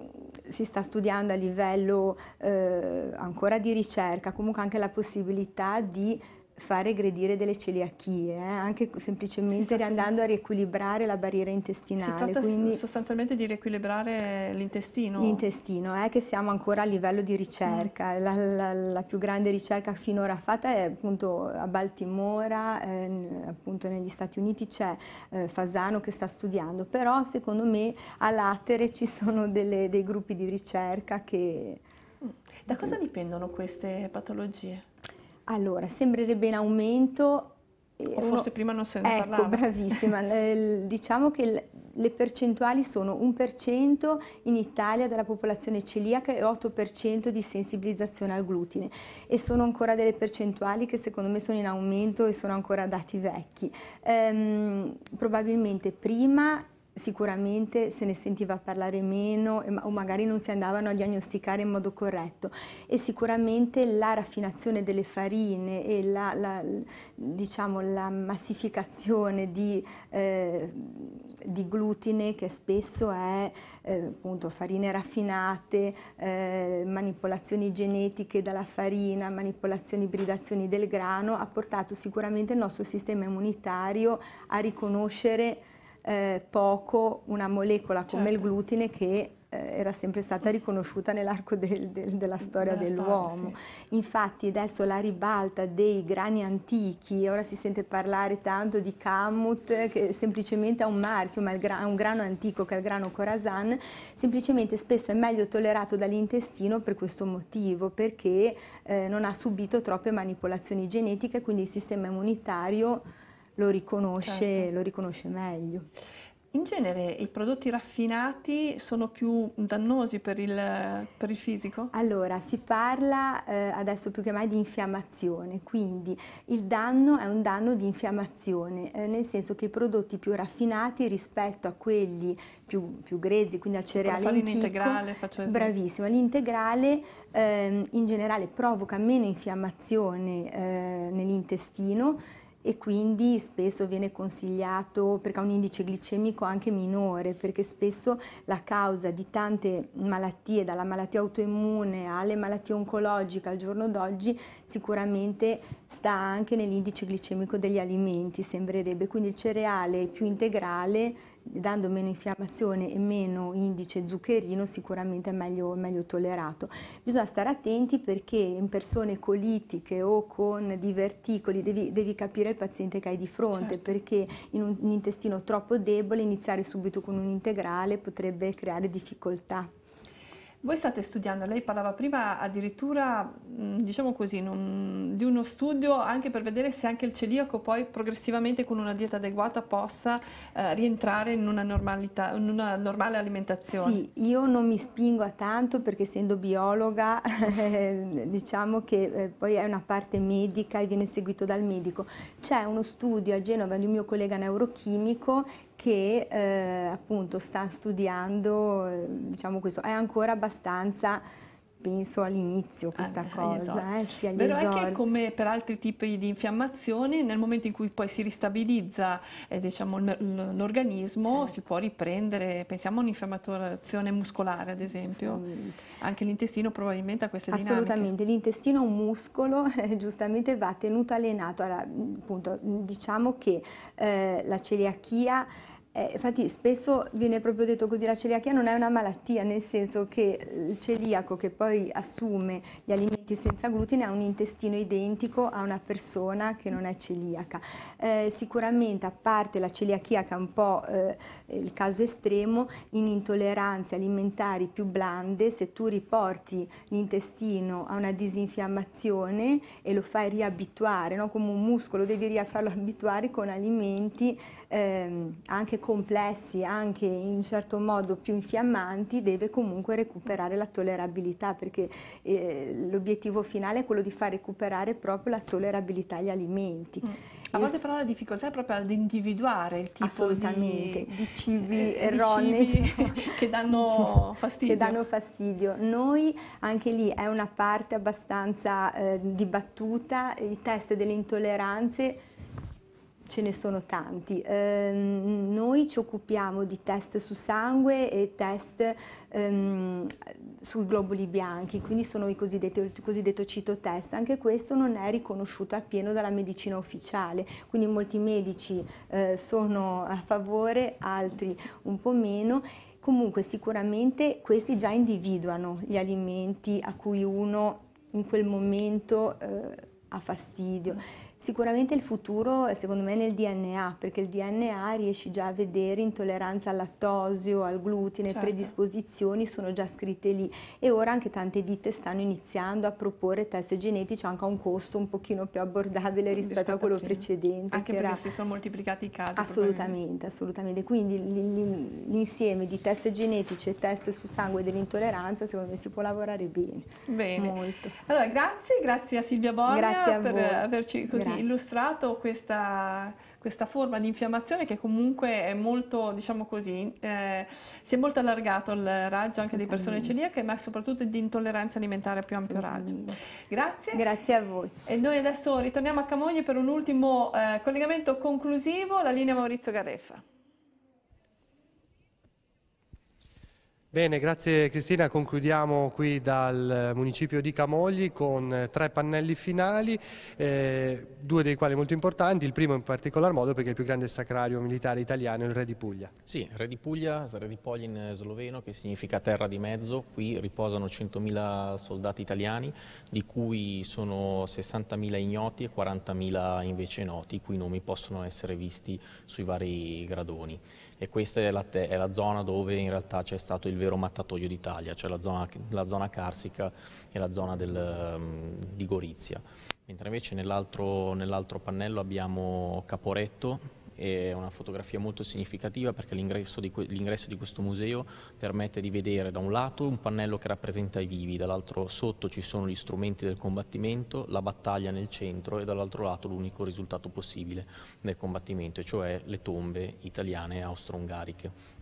si sta studiando a livello eh, ancora di ricerca comunque anche la possibilità di fare regredire delle celiachie, eh? anche semplicemente sì, andando a riequilibrare la barriera intestinale. Si tratta quindi, sostanzialmente di riequilibrare l'intestino. L'intestino, eh, che siamo ancora a livello di ricerca. Mm. La, la, la, più grande ricerca finora fatta è appunto a Baltimora, eh, appunto negli Stati Uniti c'è eh, Fasano che sta studiando, però secondo me a Latere ci sono delle, dei gruppi di ricerca che... Mm. Da cosa dipendono queste patologie? Allora, sembrerebbe in aumento. O eh, forse no, prima non se ne ecco, parlava. bravissima. diciamo che le percentuali sono 1% in Italia della popolazione celiaca e 8% di sensibilizzazione al glutine e sono ancora delle percentuali che secondo me sono in aumento e sono ancora dati vecchi. Ehm, probabilmente prima sicuramente se ne sentiva parlare meno o magari non si andavano a diagnosticare in modo corretto e sicuramente la raffinazione delle farine e la, la, diciamo, la massificazione di, eh, di, glutine che spesso è eh, appunto farine raffinate, eh, manipolazioni genetiche dalla farina, manipolazioni, ibridazioni del grano ha portato sicuramente il nostro sistema immunitario a riconoscere eh, poco una molecola come certo. il glutine che eh, era sempre stata riconosciuta nell'arco del, del, della storia della dell'uomo. Sì. Infatti adesso la ribalta dei grani antichi, ora si sente parlare tanto di Kamut, che semplicemente ha un marchio, ma è un grano antico che è il grano Khorasan, semplicemente spesso è meglio tollerato dall'intestino per questo motivo, perché eh, non ha subito troppe manipolazioni genetiche, quindi il sistema immunitario lo riconosce, certo. lo riconosce meglio. In genere i prodotti raffinati sono più dannosi per il, per il fisico? Allora, si parla eh, adesso più che mai di infiammazione, quindi il danno è un danno di infiammazione, eh, nel senso che i prodotti più raffinati rispetto a quelli più, più grezzi, quindi al cereale in picco, l'integrale, faccio esempio. Bravissima, l'integrale eh, in generale provoca meno infiammazione eh, nell'intestino, e quindi spesso viene consigliato perché ha un indice glicemico anche minore, perché spesso la causa di tante malattie, dalla malattia autoimmune alle malattie oncologiche al giorno d'oggi, sicuramente sta anche nell'indice glicemico degli alimenti, sembrerebbe. Quindi il cereale più integrale dando meno infiammazione e meno indice zuccherino sicuramente è meglio, meglio tollerato. Bisogna stare attenti perché in persone colitiche o con diverticoli devi, devi capire il paziente che hai di fronte certo. perché in un, un intestino troppo debole iniziare subito con un integrale potrebbe creare difficoltà. Voi state studiando, lei parlava prima addirittura, mm, diciamo così, non, di uno studio anche per vedere se anche il celiaco poi progressivamente con una dieta adeguata possa eh, rientrare in una, in una, normale alimentazione. Sì, io non mi spingo a tanto perché essendo biologa eh, diciamo che eh, poi è una parte medica e viene seguito dal medico. C'è uno studio a Genova di un mio collega neurochimico che eh, appunto sta studiando, eh, diciamo questo, è ancora abbastanza penso all'inizio questa ah, eh, cosa, esatto. eh, sì, Però esordi. è che come per altri tipi di infiammazione, nel momento in cui poi si ristabilizza eh, diciamo, l'organismo, certo. si può riprendere, pensiamo a un'infiammazione muscolare ad esempio, anche l'intestino probabilmente ha queste dinamiche. Assolutamente, l'intestino è un muscolo, eh, giustamente va tenuto allenato, allora, appunto, diciamo che eh, la celiachia eh, infatti spesso viene proprio detto così, la celiachia non è una malattia, nel senso che il celiaco che poi assume gli alimenti senza glutine ha un intestino identico a una persona che non è celiaca. Eh, sicuramente a parte la celiachia che è un po' eh, il caso estremo, in intolleranze alimentari più blande, se tu riporti l'intestino a una disinfiammazione e lo fai riabituare, no? come un muscolo devi rifarlo abituare con alimenti ehm, anche complessi, anche in un certo modo più infiammanti, deve comunque recuperare la tollerabilità perché eh, l'obiettivo finale è quello di far recuperare proprio la tollerabilità agli alimenti. Mm. A volte però la difficoltà è proprio ad individuare il tipo di, di, cibi eh, erronei di cibi che, danno che danno fastidio. Noi anche lì è una parte abbastanza eh, dibattuta, i test delle intolleranze ce ne sono tanti. Eh, noi ci occupiamo di test su sangue e test ehm, sui globuli bianchi, quindi sono i cosiddetti, cosiddetto citotest. Anche questo non è riconosciuto appieno dalla medicina ufficiale, quindi molti medici eh, sono a favore, altri un po' meno. Comunque sicuramente questi già individuano gli alimenti a cui uno in quel momento eh, ha fastidio. Sicuramente il futuro è secondo me nel DNA, perché il DNA riesci già a vedere intolleranza al lattosio, al glutine, certo. predisposizioni sono già scritte lì e ora anche tante ditte stanno iniziando a proporre test genetici anche a un costo un pochino più abbordabile rispetto, rispetto a quello prima. precedente. Anche perché era... si sono moltiplicati i casi. Assolutamente, assolutamente. Quindi l'insieme di test genetici e test su sangue dell'intolleranza secondo me si può lavorare bene. Bene. Molto. Allora grazie, grazie a Silvia Borgia grazie a per voi. averci così sì, illustrato questa, questa, forma di infiammazione che comunque è molto, diciamo così, eh, si è molto allargato il raggio anche di persone celiache, ma soprattutto di intolleranza alimentare a più ampio raggio. Grazie. Grazie a voi. E noi adesso ritorniamo a Camogli per un ultimo eh, collegamento conclusivo, la linea Maurizio Gareffa. Bene, grazie Cristina. Concludiamo qui dal municipio di Camogli con eh, tre pannelli finali, eh, due dei quali molto importanti, il primo in particolar modo perché è il più grande sacrario militare italiano, il Re di Puglia. Sì, Re di Puglia, Re di Puglia in sloveno che significa terra di mezzo, qui riposano 100.000 soldati italiani di cui sono 60.000 ignoti e 40.000 invece noti, i cui nomi possono essere visti sui vari gradoni e questa è la, è la zona dove in realtà c'è stato il vero mattatoio d'Italia, cioè la zona, la zona, carsica e la zona del, um, di Gorizia. Mentre invece nell'altro nell pannello abbiamo Caporetto, è una fotografia molto significativa perché l'ingresso di, di, questo museo permette di vedere da un lato un pannello che rappresenta i vivi, dall'altro sotto ci sono gli strumenti del combattimento, la battaglia nel centro e dall'altro lato l'unico risultato possibile del combattimento, e cioè le tombe italiane e austro-ungariche.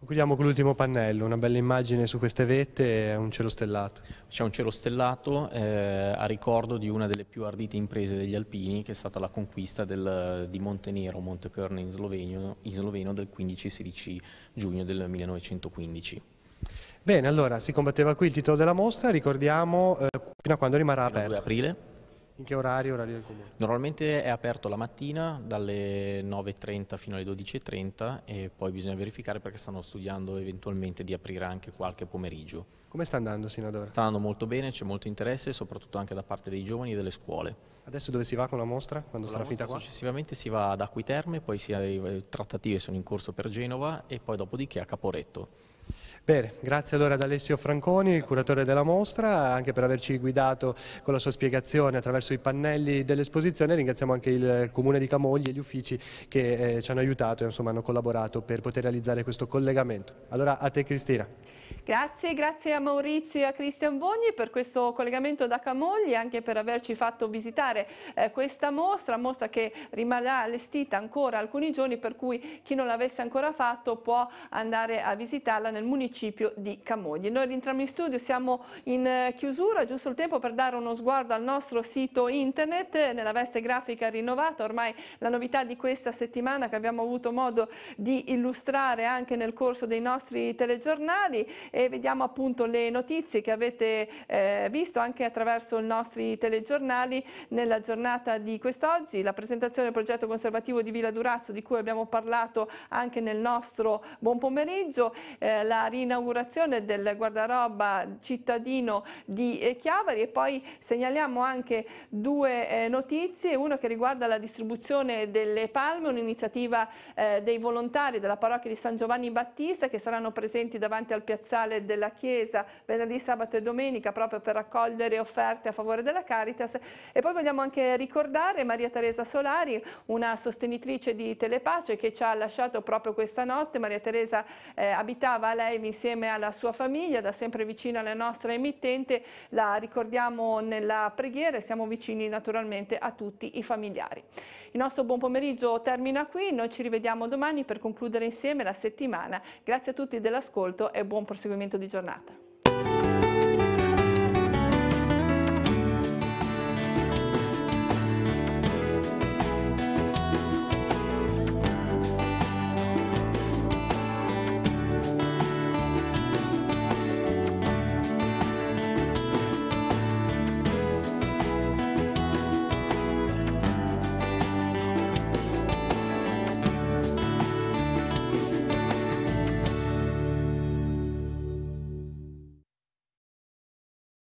Concludiamo con l'ultimo pannello, una bella immagine su queste vette, un cielo stellato. C'è un cielo stellato eh, a ricordo di una delle più ardite imprese degli alpini che è stata la conquista del, di Montenero, Monte Kern in, Slovenio, in sloveno del 15-16 giugno del 1915. Bene, allora si combatteva qui il titolo della mostra, ricordiamo eh, fino a quando rimarrà aperto. 2 aprile. In che orario, orario del comune? Normalmente è aperto la mattina dalle 9.30 fino alle 12.30 e poi bisogna verificare perché stanno studiando eventualmente di aprire anche qualche pomeriggio. Come sta andando sino ad ora? Sta andando molto bene, c'è molto interesse soprattutto anche da parte dei giovani e delle scuole. Adesso dove si va con la mostra? Quando con sarà finita qua? Successivamente si va ad Acquiterme, poi si, le eh, trattative sono in corso per Genova e poi dopodiché a Caporetto. Bene, grazie allora ad Alessio Franconi, il curatore della mostra, anche per averci guidato con la sua spiegazione attraverso i pannelli dell'esposizione. Ringraziamo anche il Comune di Camogli e gli uffici che eh, ci hanno aiutato e insomma, hanno collaborato per poter realizzare questo collegamento. Allora a te Cristina. Grazie, grazie a Maurizio e a Cristian Vogni per questo collegamento da Camogli e anche per averci fatto visitare eh, questa mostra, mostra che rimarrà allestita ancora alcuni giorni per cui chi non l'avesse ancora fatto può andare a visitarla nel municipio di Camogli. Noi rientriamo in studio, siamo in eh, chiusura, giusto il tempo per dare uno sguardo al nostro sito internet eh, nella veste grafica rinnovata, ormai la novità di questa settimana che abbiamo avuto modo di illustrare anche nel corso dei nostri telegiornali e vediamo appunto le notizie che avete eh, visto anche attraverso i nostri telegiornali nella giornata di quest'oggi, la presentazione del progetto conservativo di Villa Durazzo di cui abbiamo parlato anche nel nostro buon pomeriggio, eh, la rinaugurazione del guardaroba cittadino di eh, Chiavari e poi segnaliamo anche due eh, notizie, una che riguarda la distribuzione delle palme, un'iniziativa eh, dei volontari della parrocchia di San Giovanni Battista che saranno presenti davanti al piazzale piazzale della Chiesa venerdì, sabato e domenica proprio per raccogliere offerte a favore della Caritas e poi vogliamo anche ricordare Maria Teresa Solari, una sostenitrice di Telepace che ci ha lasciato proprio questa notte. Maria Teresa eh, abitava a lei insieme alla sua famiglia, da sempre vicina alla nostra emittente, la ricordiamo nella preghiera e siamo vicini naturalmente a tutti i familiari. Il nostro buon pomeriggio termina qui, noi ci rivediamo domani per concludere insieme la settimana. Grazie a tutti dell'ascolto e buon proseguimento di giornata.